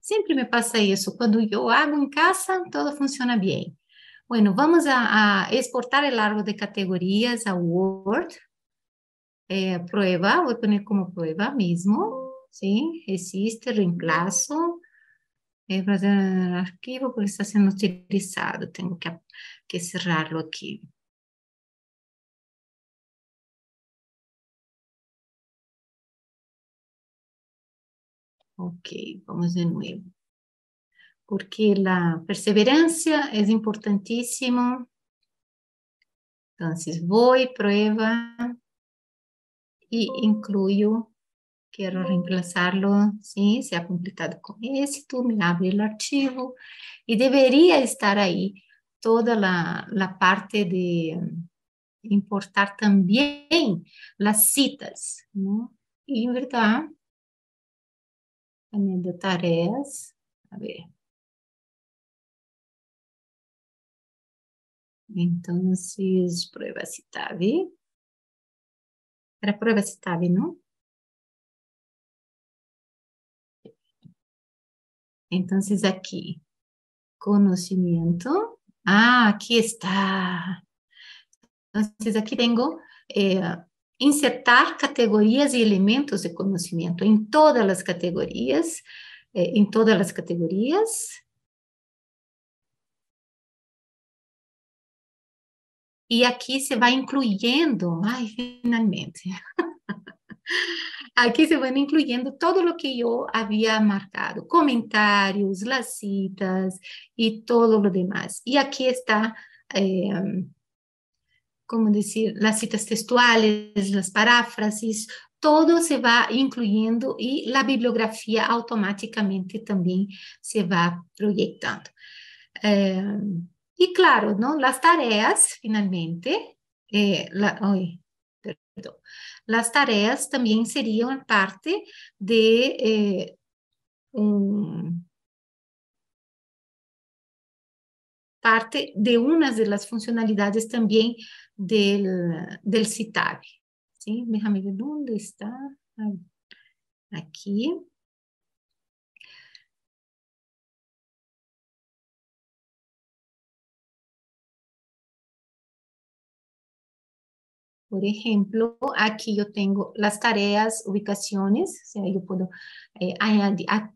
[SPEAKER 2] Sempre me passa isso. Quando eu hago em casa, tudo funciona bem. Bueno, vamos a, exportar el árbol de categorías a Word. Eh, prueba, voy a poner como prueba mismo. ¿Sí? Existe reemplazo. Eh, el archivo porque está siendo utilizado. Tengo
[SPEAKER 3] que, que cerrarlo aquí. Ok,
[SPEAKER 2] vamos de nuevo porque la perseverancia es importantísimo. Entonces voy, prueba y incluyo, quiero reemplazarlo, ¿sí? se ha completado con éxito, me abre el archivo y debería estar ahí toda la, la parte de importar también las citas, ¿no? Y en verdad, también
[SPEAKER 3] de tareas, a ver, Então, prueba si tabe. Era prueba si não?
[SPEAKER 2] Então, Entonces aqui conhecimento, Ah, aqui está. Então, aqui tenho eh, é, insertar categorias e elementos de conhecimento em todas as categorias, eh, todas as categorias. Y aquí se va incluyendo, ay finalmente. aquí se van incluyendo todo lo que yo había marcado, comentarios, las citas y todo lo demás. Y aquí está, eh, em, como decir, las citas textuales, las paráfrasis, todo se va incluyendo y la bibliografía automáticamente también se va proyectando. Eh, y claro, ¿no? las tareas, finalmente, eh, las tareas también serían parte de eh, parte de una de las funcionalidades también del, del CITAB. ¿sí? Déjame ver dónde está. Aquí.
[SPEAKER 3] Por ejemplo,
[SPEAKER 2] aquí yo tengo las tareas, ubicaciones, o sea, yo puedo eh,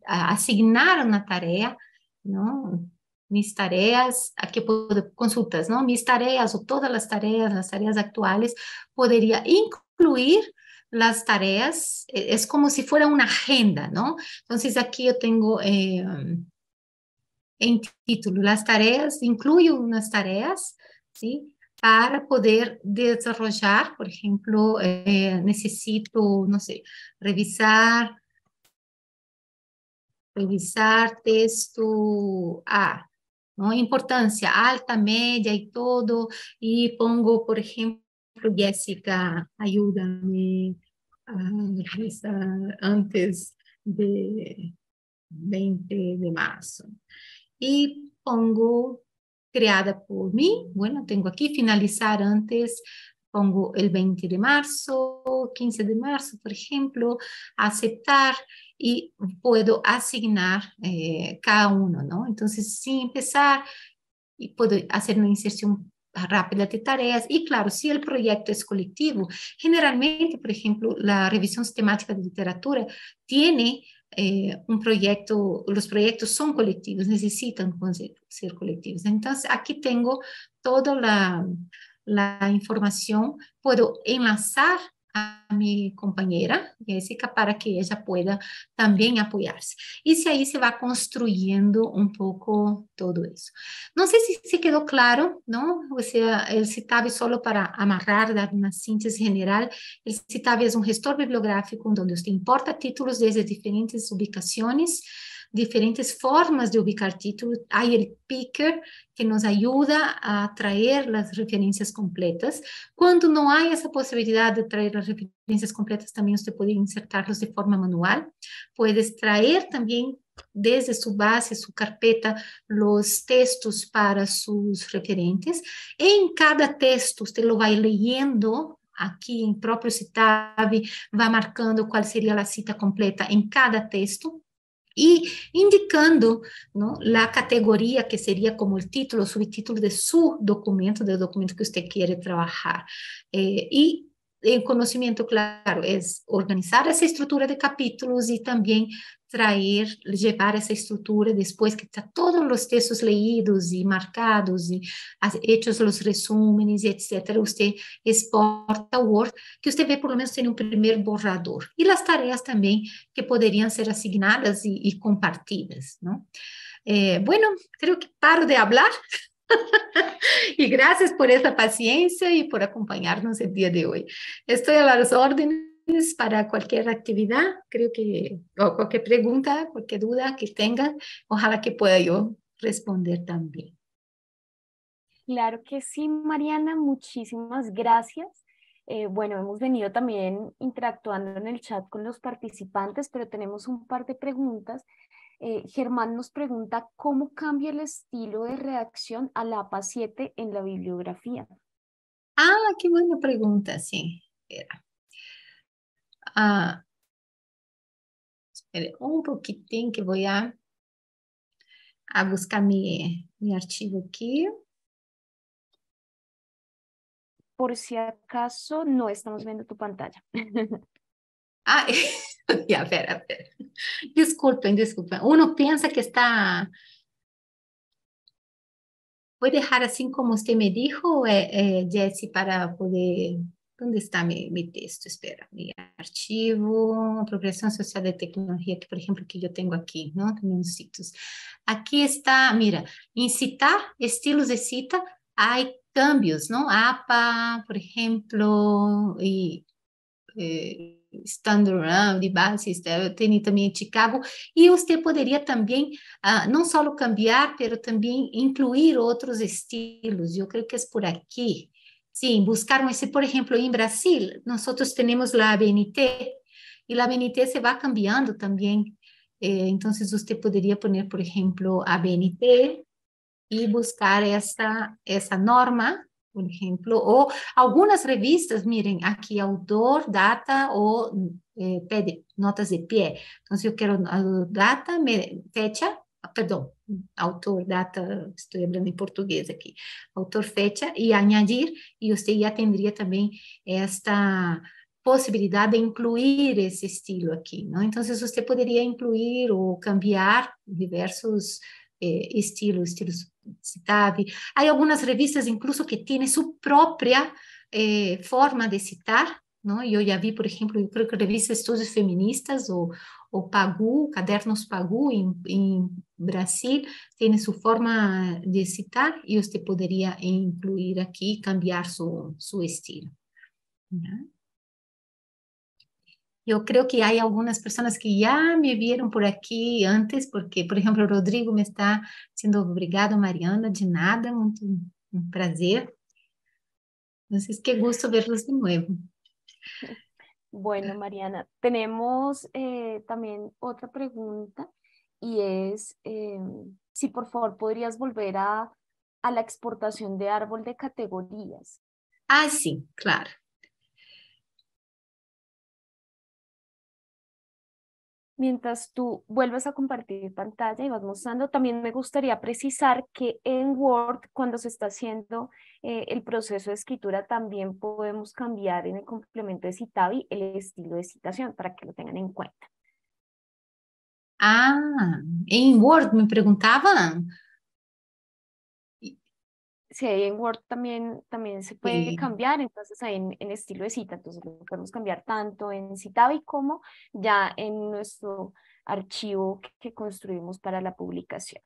[SPEAKER 2] asignar una tarea, ¿no? Mis tareas, aquí puedo consultas, ¿no? Mis tareas o todas las tareas, las tareas actuales, podría incluir las tareas, e, es como si fuera una agenda, ¿no? Entonces aquí yo tengo em, en título las tareas, incluyo unas tareas, ¿sí? para poder desarrollar, por ejemplo, eh, necesito, no sé, revisar, revisar texto A, ¿no? Importancia alta, media y todo, y pongo, por ejemplo, Jessica, ayúdame a revisar antes de 20 de marzo. Y pongo creada por mí. Bueno, tengo aquí finalizar antes, pongo el 20 de marzo, 15 de marzo, por ejemplo, aceptar y puedo asignar eh, cada uno, ¿no? Entonces, sin empezar y puedo hacer una inserción rápida de tareas y claro, si el proyecto es colectivo, generalmente, por ejemplo, la revisión sistemática de literatura tiene eh, un proyecto, los proyectos son colectivos, necesitan ser colectivos. Entonces, aquí tengo toda la, la información, puedo enlazar a mi compañera Jessica para que ella pueda también apoyarse. Y si ahí se va construyendo un poco todo eso. No sé si se quedó claro, ¿no? O sea, el CITAB, solo para amarrar, dar una síntesis general, el CITAB es un gestor bibliográfico donde usted importa títulos desde diferentes ubicaciones diferentes formas de ubicar títulos. Há o picker, que nos ajuda a trazer as referências completas. Quando não há essa possibilidade de trazer as referências completas, também você pode insertá-los de forma manual. Pode trazer também desde sua base, sua carpeta, os textos para seus referentes. em cada texto, você lo vai lendo aqui em próprio Citab, vai marcando qual seria a cita completa em cada texto. y indicando la categoría que sería como el título, o subtítulo de su documento, del documento que usted quiere trabajar. Eh, y el conocimiento, claro, es organizar esa estructura de capítulos y también trair, levar essa estrutura depois que está todos os textos leídos e marcados e feitos os resúmenes, etc. Você exporta o Word, que você vê pelo menos tem um primeiro borrador. E as tarefas também que poderiam ser assignadas e, e compartidas, não? Eh, bueno, creo que paro de hablar. e graças por essa paciência e por acompanhar-nos o dia de hoje. Estou las órdenes para cualquier actividad, creo que, o cualquier pregunta, cualquier duda que tengan, ojalá que pueda yo responder también.
[SPEAKER 1] Claro que sí, Mariana, muchísimas gracias. Eh, bueno, hemos venido también interactuando en el chat con los participantes, pero tenemos un par de preguntas. Eh, Germán nos pregunta, ¿cómo cambia el estilo de redacción la APA 7 en la bibliografía? Ah, qué buena pregunta, sí. Era a... un poquitín
[SPEAKER 3] que voy a, a buscar mi, mi archivo aquí.
[SPEAKER 1] Por si acaso no estamos viendo tu pantalla. Ah,
[SPEAKER 2] ya, espera, espera. Disculpen, disculpen. Uno piensa que está... Voy a dejar así como usted me dijo, eh, Jesse, eh, para poder Onde está meu, meu texto? Espera, meu artigo, progressão social de tecnologia, que por exemplo que eu tenho aqui, não? Meus sítios. Aqui está, mira, incitar, estilos de cita, há cambios, não? APA, por exemplo, e, e eh, stand around, de bases, tem também em Chicago, e você poderia também, ah, não só cambiar, mas também incluir outros estilos, eu creio que é por aqui, Sí, buscar por ejemplo, en Brasil, nosotros tenemos la ABNT y la ABNT se va cambiando también. Eh, entonces usted podría poner, por ejemplo, a y buscar esa, esa norma por ejemplo, o algunas revistas, miren, aquí autor, data o eh, notas de pie. Entonces yo quiero ah, data, me, fecha ah, perdão, autor, data, estou lembrando em português aqui, autor, fecha e añadir, e você já teria também esta possibilidade de incluir esse estilo aqui, não? Então, você poderia incluir ou cambiar diversos eh, estilos, estilos citáveis Há algumas revistas, incluso, que têm sua própria eh, forma de citar, não, eu já vi, por exemplo, eu creio que revista Estudos Feministas ou, ou Pagu, Cadernos Pagu em, em Brasil, tem sua forma de citar e você poderia incluir aqui, cambiar seu, seu estilo. Eu creio que há algumas pessoas que já me viram por aqui antes, porque, por exemplo Rodrigo me está sendo obrigado, Mariana, de nada, muito um prazer. vocês que gusto verlos de novo.
[SPEAKER 1] Bueno, Mariana, tenemos eh, también otra pregunta y es eh, si por favor podrías volver a, a la exportación de árbol de categorías.
[SPEAKER 2] Ah, sí, claro.
[SPEAKER 1] mientras tú vuelves a compartir pantalla y vas mostrando. También me gustaría precisar que en Word, cuando se está haciendo eh, el proceso de escritura, también podemos cambiar en el complemento de Citavi el estilo de citación para que lo tengan en cuenta. Ah,
[SPEAKER 2] en Word me preguntaban
[SPEAKER 1] si en Word también, también se puede cambiar, entonces ahí en, estilo de cita, entonces lo podemos cambiar tanto en y como ya en nuestro archivo que, construimos para la publicación.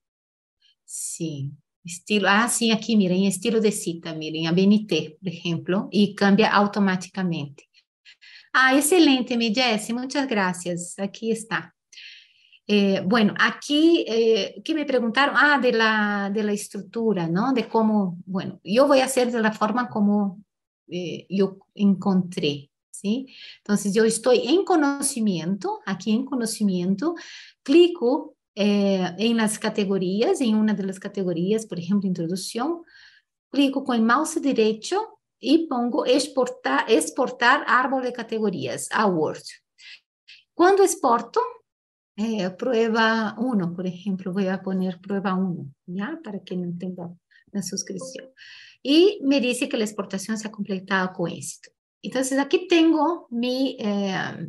[SPEAKER 2] Sí, estilo, ah, sí, aquí miren, estilo de cita, miren, ABNT, por ejemplo, y cambia automáticamente. Ah, excelente, mi muchas gracias, aquí está. Eh, bueno, aquí eh, que me preguntaron, ah, de la, de la, estructura, ¿no? De cómo, bueno, yo voy a hacer de la forma como eh, yo encontré, ¿sí? Entonces yo estoy en conocimiento, aquí en conocimiento, clico eh, en las categorías, en una de las categorías, por ejemplo, introducción, clico con el mouse derecho y pongo exportar, exportar árbol de categorías a Word. Cuando exporto, eh, prueba 1, por ejemplo, voy a poner prueba 1, ¿ya? Para que no tenga la suscripción. Y me dice que la exportación se ha completado con éxito. Entonces, aquí tengo mi, eh,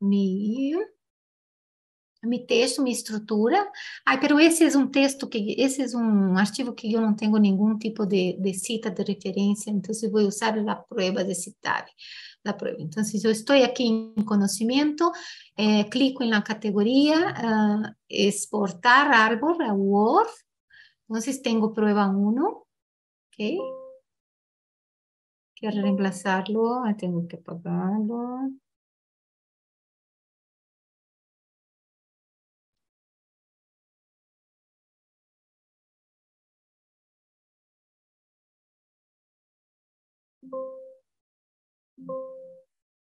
[SPEAKER 2] mi, mi texto, mi estructura. Ay, pero ese es un texto, que ese es un archivo que yo no tengo ningún tipo de, de cita de referencia, entonces voy a usar la prueba de citar prueba. Entonces yo estoy aquí en conocimiento, eh, clico en la categoría eh, exportar árbol reward, Entonces tengo prueba 1. Okay. Quiero reemplazarlo, ah, tengo
[SPEAKER 3] que apagarlo.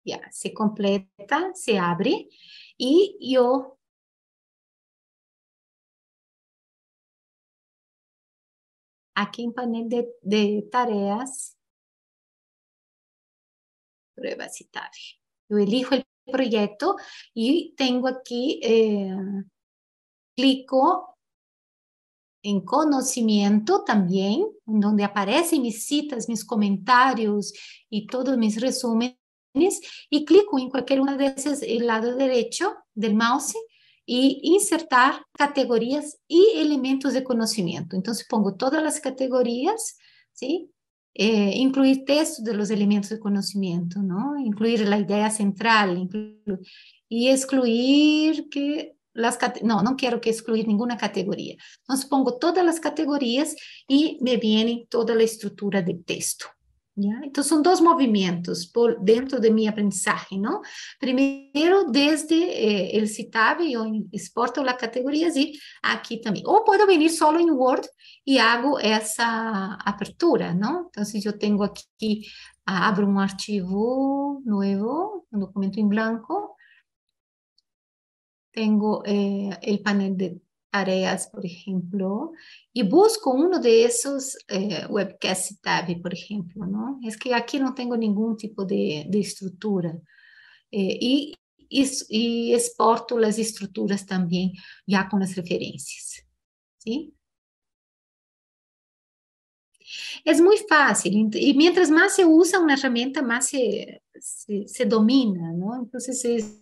[SPEAKER 3] Ya, se completa, se abre y yo
[SPEAKER 2] aquí en panel de, tareas, pruebas y Yo elijo el proyecto y tengo aquí, eh, clico en conocimiento también, donde aparecen mis citas, mis comentarios y todos mis resúmenes y clico en cualquier una de esas, el lado derecho del mouse y insertar categorías y elementos de conocimiento. Entonces pongo todas las categorías, ¿sí? Eh, incluir texto de los elementos de conocimiento, ¿no? Incluir la idea central y excluir que las no, no quiero que excluir ninguna categoría. Entonces pongo todas las categorías y me viene toda la estructura de texto. Yeah? Então, são dois movimentos por, dentro da minha aprendizagem, não? Primeiro, desde eh, El eu exporto a categoria e aqui também. Ou posso vir solo em Word e hago essa abertura, não? Então, se eu tenho aqui, ah, abro um arquivo novo, um documento em branco, tenho eh, o painel de áreas, por ejemplo, y busco uno de esos eh, webcast tab, por ejemplo, ¿no? Es que aquí no tengo ningún tipo de, de estructura. Eh, y, y, y, exporto las estructuras también ya con las referencias, ¿sí? Es muy fácil y mientras más se usa una herramienta, más se, se, se domina, ¿no? Entonces es,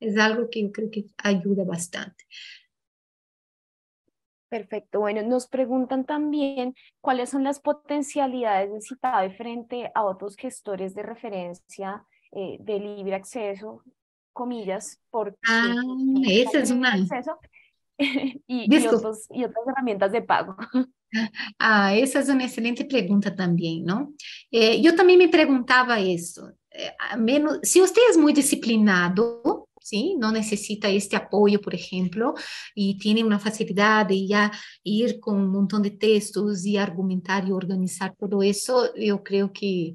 [SPEAKER 2] es algo que yo creo que ayuda
[SPEAKER 1] bastante. Perfecto. Bueno, nos preguntan también cuáles son las potencialidades de Citave frente a otros gestores de referencia eh, de libre acceso, comillas, porque ah, es una y, otras herramientas de pago.
[SPEAKER 2] Ah, esa es una excelente pregunta también, ¿no? Eh, yo también me preguntaba eso. Eh, menos, si usted es muy disciplinado, no necesita este apoyo, por ejemplo, y tiene una facilidad de ya ir con un montón de textos y argumentar y organizar todo eso, yo creo que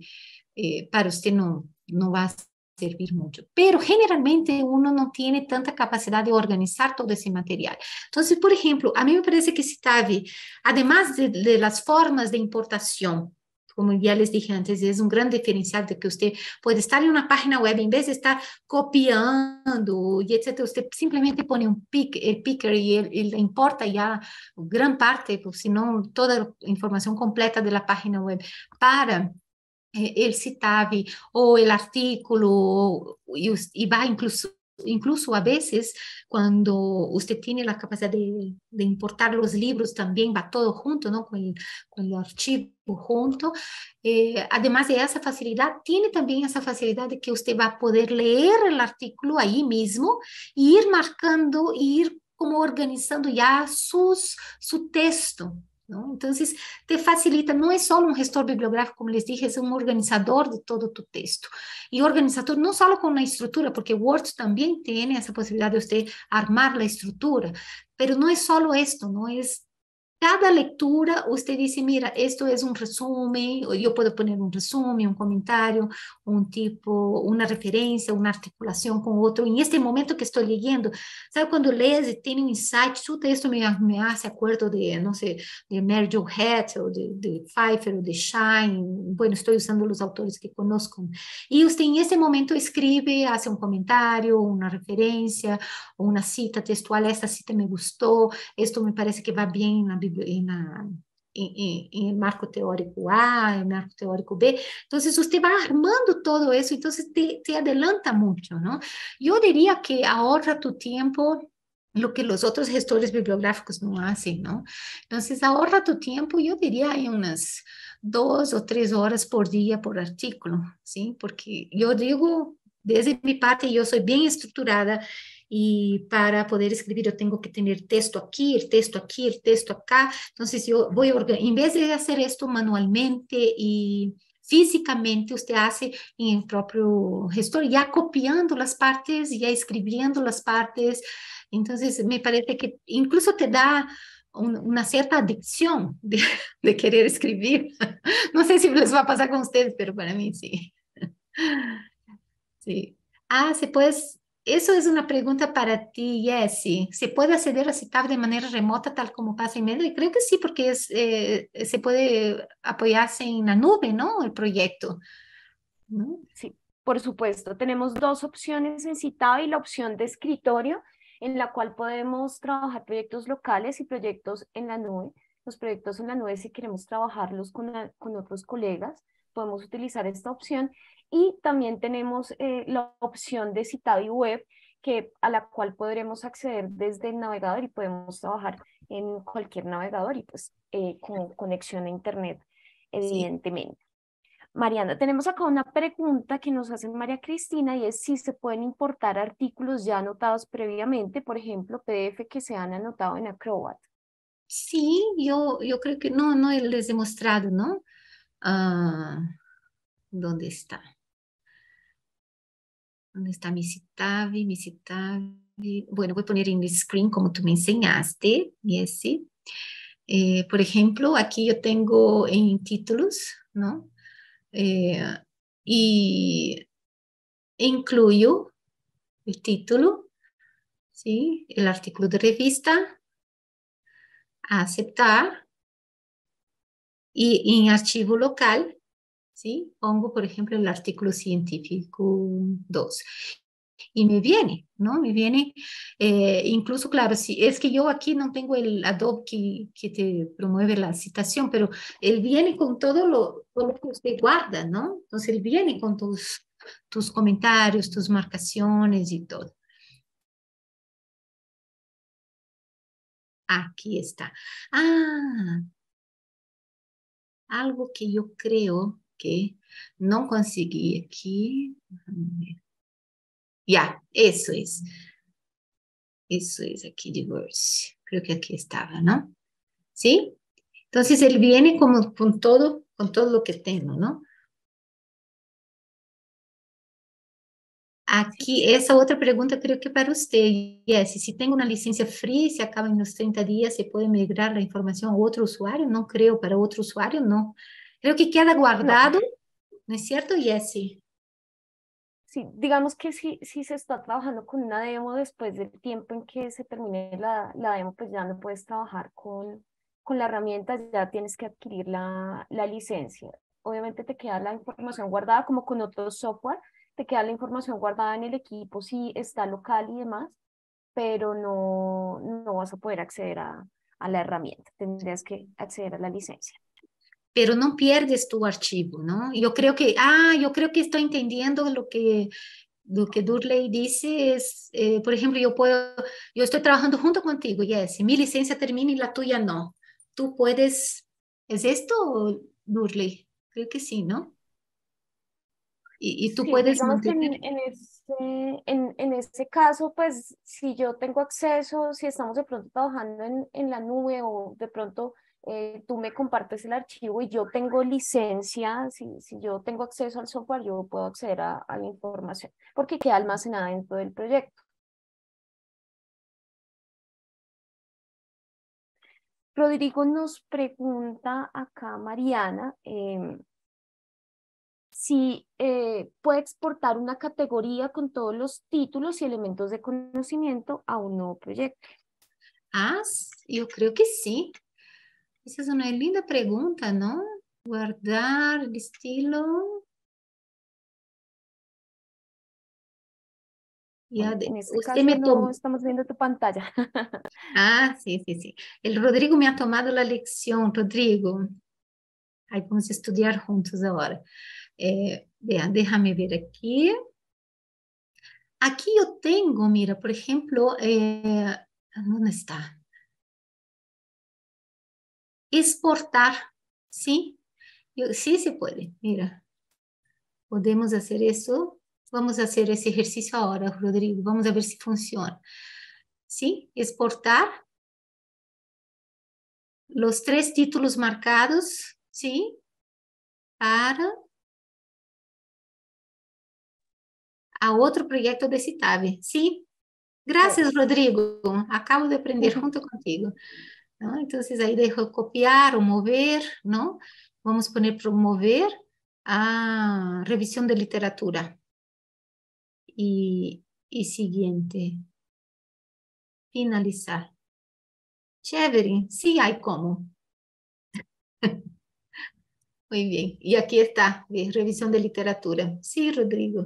[SPEAKER 2] eh, para usted no, va a servir mucho. Pero generalmente uno no tiene tanta capacidad de organizar todo ese material. Entonces, por ejemplo, a mí me parece que Citavi, además de las formas de importación, como ya les dije antes, es un gran diferencial de que usted puede estar en una página web, en vez de estar copiando y etcétera, usted simplemente pone un pick, el picker y le importa ya gran parte, pues, si no toda la información completa de la página web para eh, el CITAVI o el artículo y va incluso Incluso a veces cuando usted tiene la capacidad de, importar los libros también va todo junto, ¿no? Con el, archivo junto. Eh, además de esa facilidad, tiene también esa facilidad de que usted va a poder leer el artículo ahí mismo e ir marcando e ir como organizando ya su texto, entonces, te facilita, no es solo un gestor bibliográfico, como les dije, es un organizador de todo tu texto. Y organizador no solo con la estructura, porque Word también tiene esa posibilidad de usted armar la estructura, pero no es solo esto, no es cada leitura você diz, mira, isto é um resumo eu posso poner um resumo um comentário um tipo, uma referência uma articulação com outro em este momento que estou lendo sabe quando lês e tem um insight, su texto me, me, hace acuerdo de, não sei de Mary Jo Hatch de, de, Pfeiffer ou de Shine. Bueno, estou usando os autores que conozco. e você em esse momento escribe, faz um comentário uma referência uma cita textual, esta cita me gostou isto me parece que vai bem na biblioteca e na em, em, em, marco teórico A, em marco teórico B. Então, você vai armando todo isso, então te, te adelanta muito, não? Eu diria que ahorra tu tempo lo que os outros gestores bibliográficos não fazem, não? Então, ahorra tu tempo, eu diria, em é umas duas ou três horas por dia por artículo, sim? Porque eu digo, desde minha parte, eu sou bem estruturada y para poder escribir yo tengo que tener texto aquí, el texto aquí, el texto acá. Entonces yo voy, a... en vez de hacer esto manualmente y físicamente usted hace en el propio gestor, ya copiando las partes, ya escribiendo las partes. Entonces, me parece que incluso te da una cierta adicción de, querer escribir. No sé si les va a pasar con ustedes, pero para mí sí. Sí. Ah, se puedes eso es una pregunta para ti, Jessy. ¿Se puede acceder a CITAB de manera remota tal como pasa en medio? Creo que sí, porque eh, se puede apoyarse en la nube, ¿no? El proyecto. Sí,
[SPEAKER 1] por supuesto. Tenemos dos opciones en CITAB y la opción de escritorio, en la cual podemos trabajar proyectos locales y proyectos en la nube. Los proyectos en la nube, si queremos trabajarlos con, con otros colegas, podemos utilizar esta opción y también tenemos eh, la opción de citado y web, que, a la cual podremos acceder desde el navegador y podemos trabajar en cualquier navegador y pues eh, con conexión a internet, evidentemente. Mariana, tenemos acá una pregunta que nos hace María Cristina y es si se pueden importar artículos ya anotados previamente, por ejemplo, PDF que se han anotado en Acrobat. Sí, yo, creo que no, no les
[SPEAKER 2] he mostrado, ¿no? Ah, ¿Dónde está? ¿Dónde está mi Citavi? Mi Bueno, voy a poner en el screen como tú me enseñaste, yes. Eh, por ejemplo, aquí yo tengo en títulos, ¿no? Eh, y incluyo el título, ¿sí? El artículo de revista, aceptar, y en archivo local Pongo, por ejemplo, el artículo científico 2 y me viene, ¿no? Me viene, eh, incluso, claro, si es que yo aquí no tengo el Adobe que, que te promueve la citación, pero él viene con todo lo, lo, que usted guarda, ¿no? Entonces, él viene con tus, tus comentarios, tus marcaciones y todo.
[SPEAKER 3] Aquí está. Ah,
[SPEAKER 2] algo que yo creo ok? Não consegui aqui. Yeah, isso é. isso Isso é aqui, divorce. Creio que aqui estava, não? Sim? Então, ele vem
[SPEAKER 3] como com todo, com todo o que tenho, não?
[SPEAKER 2] Aqui, essa outra pergunta, creio que para você, yes, se tem uma licença free, se acaba nos 30 dias, se pode migrar a informação a outro usuário? Não creio, para outro usuário, não. Creo que queda guardado, ¿no, es cierto, Jessie?
[SPEAKER 1] Sí, digamos que si, si se está trabajando con una demo después del tiempo en que se termine la, demo, pues ya no puedes trabajar con, con la herramienta, ya tienes que adquirir la, licencia. Obviamente te queda la información guardada como con otro software, te queda la información guardada en el equipo si está local y demás, pero no, no vas a poder acceder a, a la herramienta, tendrías que acceder a la licencia
[SPEAKER 2] pero no pierdes tu archivo, ¿no? Yo creo que, ah, yo creo que estoy entendiendo lo que, lo que Durley dice, es, eh, por ejemplo, yo puedo, yo estoy trabajando junto contigo, si mi licencia termina y la tuya no. Tú puedes, ¿es esto, Durley? Creo que sí, ¿no? Y, y tú puedes... En,
[SPEAKER 1] en, ese, en, en, ese caso, pues, si yo tengo acceso, si estamos de pronto trabajando en, en la nube o de pronto eh, tú me compartes el archivo y yo tengo licencia, si, yo tengo acceso al software, yo puedo acceder a, la información, porque queda almacenada dentro del proyecto.
[SPEAKER 3] Rodrigo nos pregunta acá,
[SPEAKER 1] Mariana, em, si eh, puede exportar una categoría con todos los títulos y elementos de conocimiento a un nuevo proyecto. Ah, yo creo que sí. Esa es una linda pregunta,
[SPEAKER 2] ¿no? Guardar el estilo. Ya, este estamos viendo tu pantalla. ah, sí, sí, sí. El Rodrigo me ha tomado la lección, Rodrigo. Ahí vamos a estudiar juntos ahora. Eh, vean, déjame ver aquí. Aquí yo tengo, mira, por ejemplo, eh,
[SPEAKER 3] ¿dónde está? exportar,
[SPEAKER 2] sim sim se pode mira. Podemos fazer isso Vamos fazer esse exercício agora Rodrigo. Vamos ver se funciona. sim Exportar os três títulos marcados,
[SPEAKER 3] sim Para
[SPEAKER 2] a outro projeto de Citave. Sim? Graças, tá. Rodrigo. Acabo de aprender junto contigo. Entonces ahí dejo copiar o mover, ¿no? Vamos a poner promover a revisión de literatura. Y, siguiente. Finalizar. Chévere, sí hay como. Muy bien, y aquí está, revisión de literatura. Sí, Rodrigo.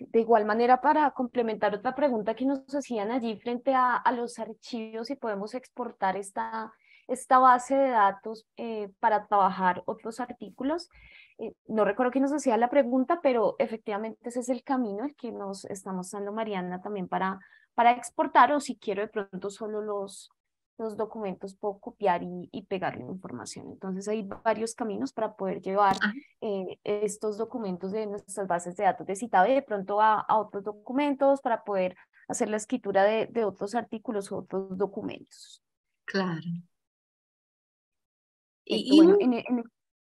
[SPEAKER 1] De igual manera, para complementar otra pregunta que nos hacían allí frente a, los archivos, si podemos exportar esta, esta base de datos eh, para trabajar otros artículos. Eh, no recuerdo que nos hacía la pregunta, pero efectivamente ese es el camino el que nos estamos dando Mariana también para, para exportar o si quiero de pronto solo los, los documentos, puedo copiar y, pegarle pegar la información. Entonces hay varios caminos para poder llevar ah. eh, estos documentos de nuestras bases de datos de y de pronto a, otros documentos para poder hacer la escritura de, otros artículos o otros documentos. Claro. Y,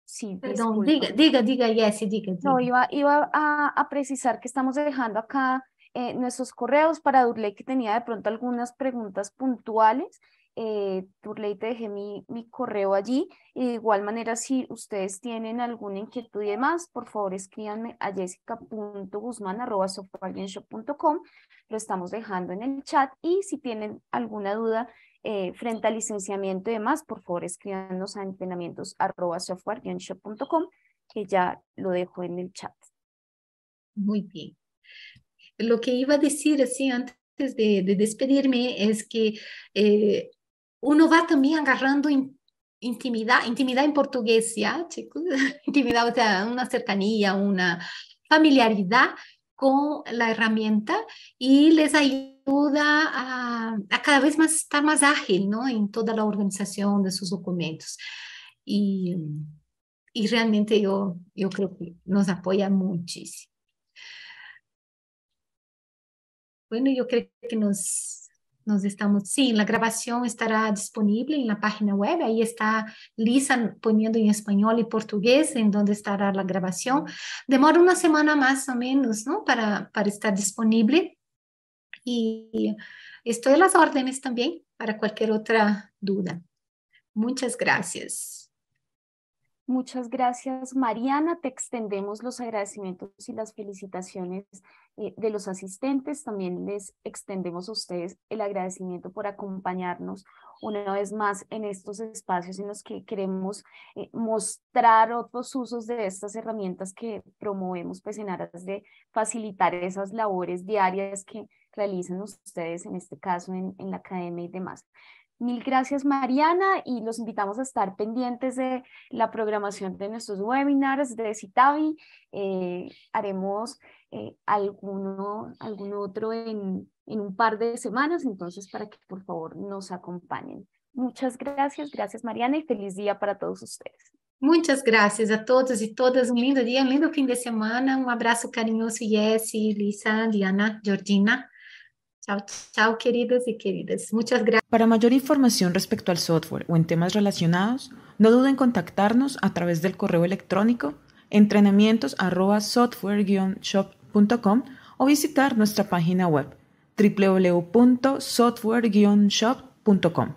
[SPEAKER 2] sí, perdón, diga, diga, diga, yes, diga, No,
[SPEAKER 1] iba, iba a, precisar que estamos dejando acá eh, nuestros correos para Durley que tenía de pronto algunas preguntas puntuales eh, Turley, te dejé mi, correo allí. de igual manera, si ustedes tienen alguna inquietud y demás, por favor escríbanme a jessica.guzman.com. Lo estamos dejando en el chat. Y si tienen alguna duda eh, frente al licenciamiento y demás, por favor escríbanos a entrenamientos.com, que ya lo dejo en el chat.
[SPEAKER 2] Muy bien. Lo que iba a decir así antes de, despedirme es que eh, uno va también agarrando intimidad, intimidad en portugués, ¿ya, chicos? intimidad, o sea, una cercanía, una familiaridad con la herramienta y les ayuda a, a cada vez más estar más ágil, ¿no? En toda la organización de sus documentos. Y, y realmente yo, yo creo que nos apoya muchísimo. Bueno, yo creo que nos nos estamos, sí, la grabación estará disponible en la página web. Ahí está Lisa poniendo en español y portugués en donde estará la grabación. Demora una semana más o menos, ¿no? Para, para estar disponible. Y estoy a las órdenes también para cualquier otra duda. Muchas gracias.
[SPEAKER 1] Muchas gracias, Mariana. Te extendemos los agradecimientos y las felicitaciones eh, de los asistentes. También les extendemos a ustedes el agradecimiento por acompañarnos una vez más en estos espacios en los que queremos eh, mostrar otros usos de estas herramientas que promovemos pues en aras de facilitar esas labores diarias que realizan ustedes, en este caso en la academia y demás. Mil gracias Mariana y los invitamos a estar pendientes de la programación de nuestros webinars de Citavi. Eh, haremos eh, alguno, algún otro en, en un par de semanas, entonces para que por favor nos acompañen. Muchas gracias, gracias Mariana y feliz día para todos ustedes. Muchas gracias a todos y todas. un lindo día, un lindo fin
[SPEAKER 2] de semana. un abrazo cariñoso Jesse, Lisa, Diana, Georgina. Chao, chao queridos y queridas. Muchas gracias.
[SPEAKER 1] Para mayor información respecto al software o en temas relacionados, no duden en contactarnos a través del correo electrónico entrenamientos@software-shop.com o visitar nuestra página web www.software-shop.com.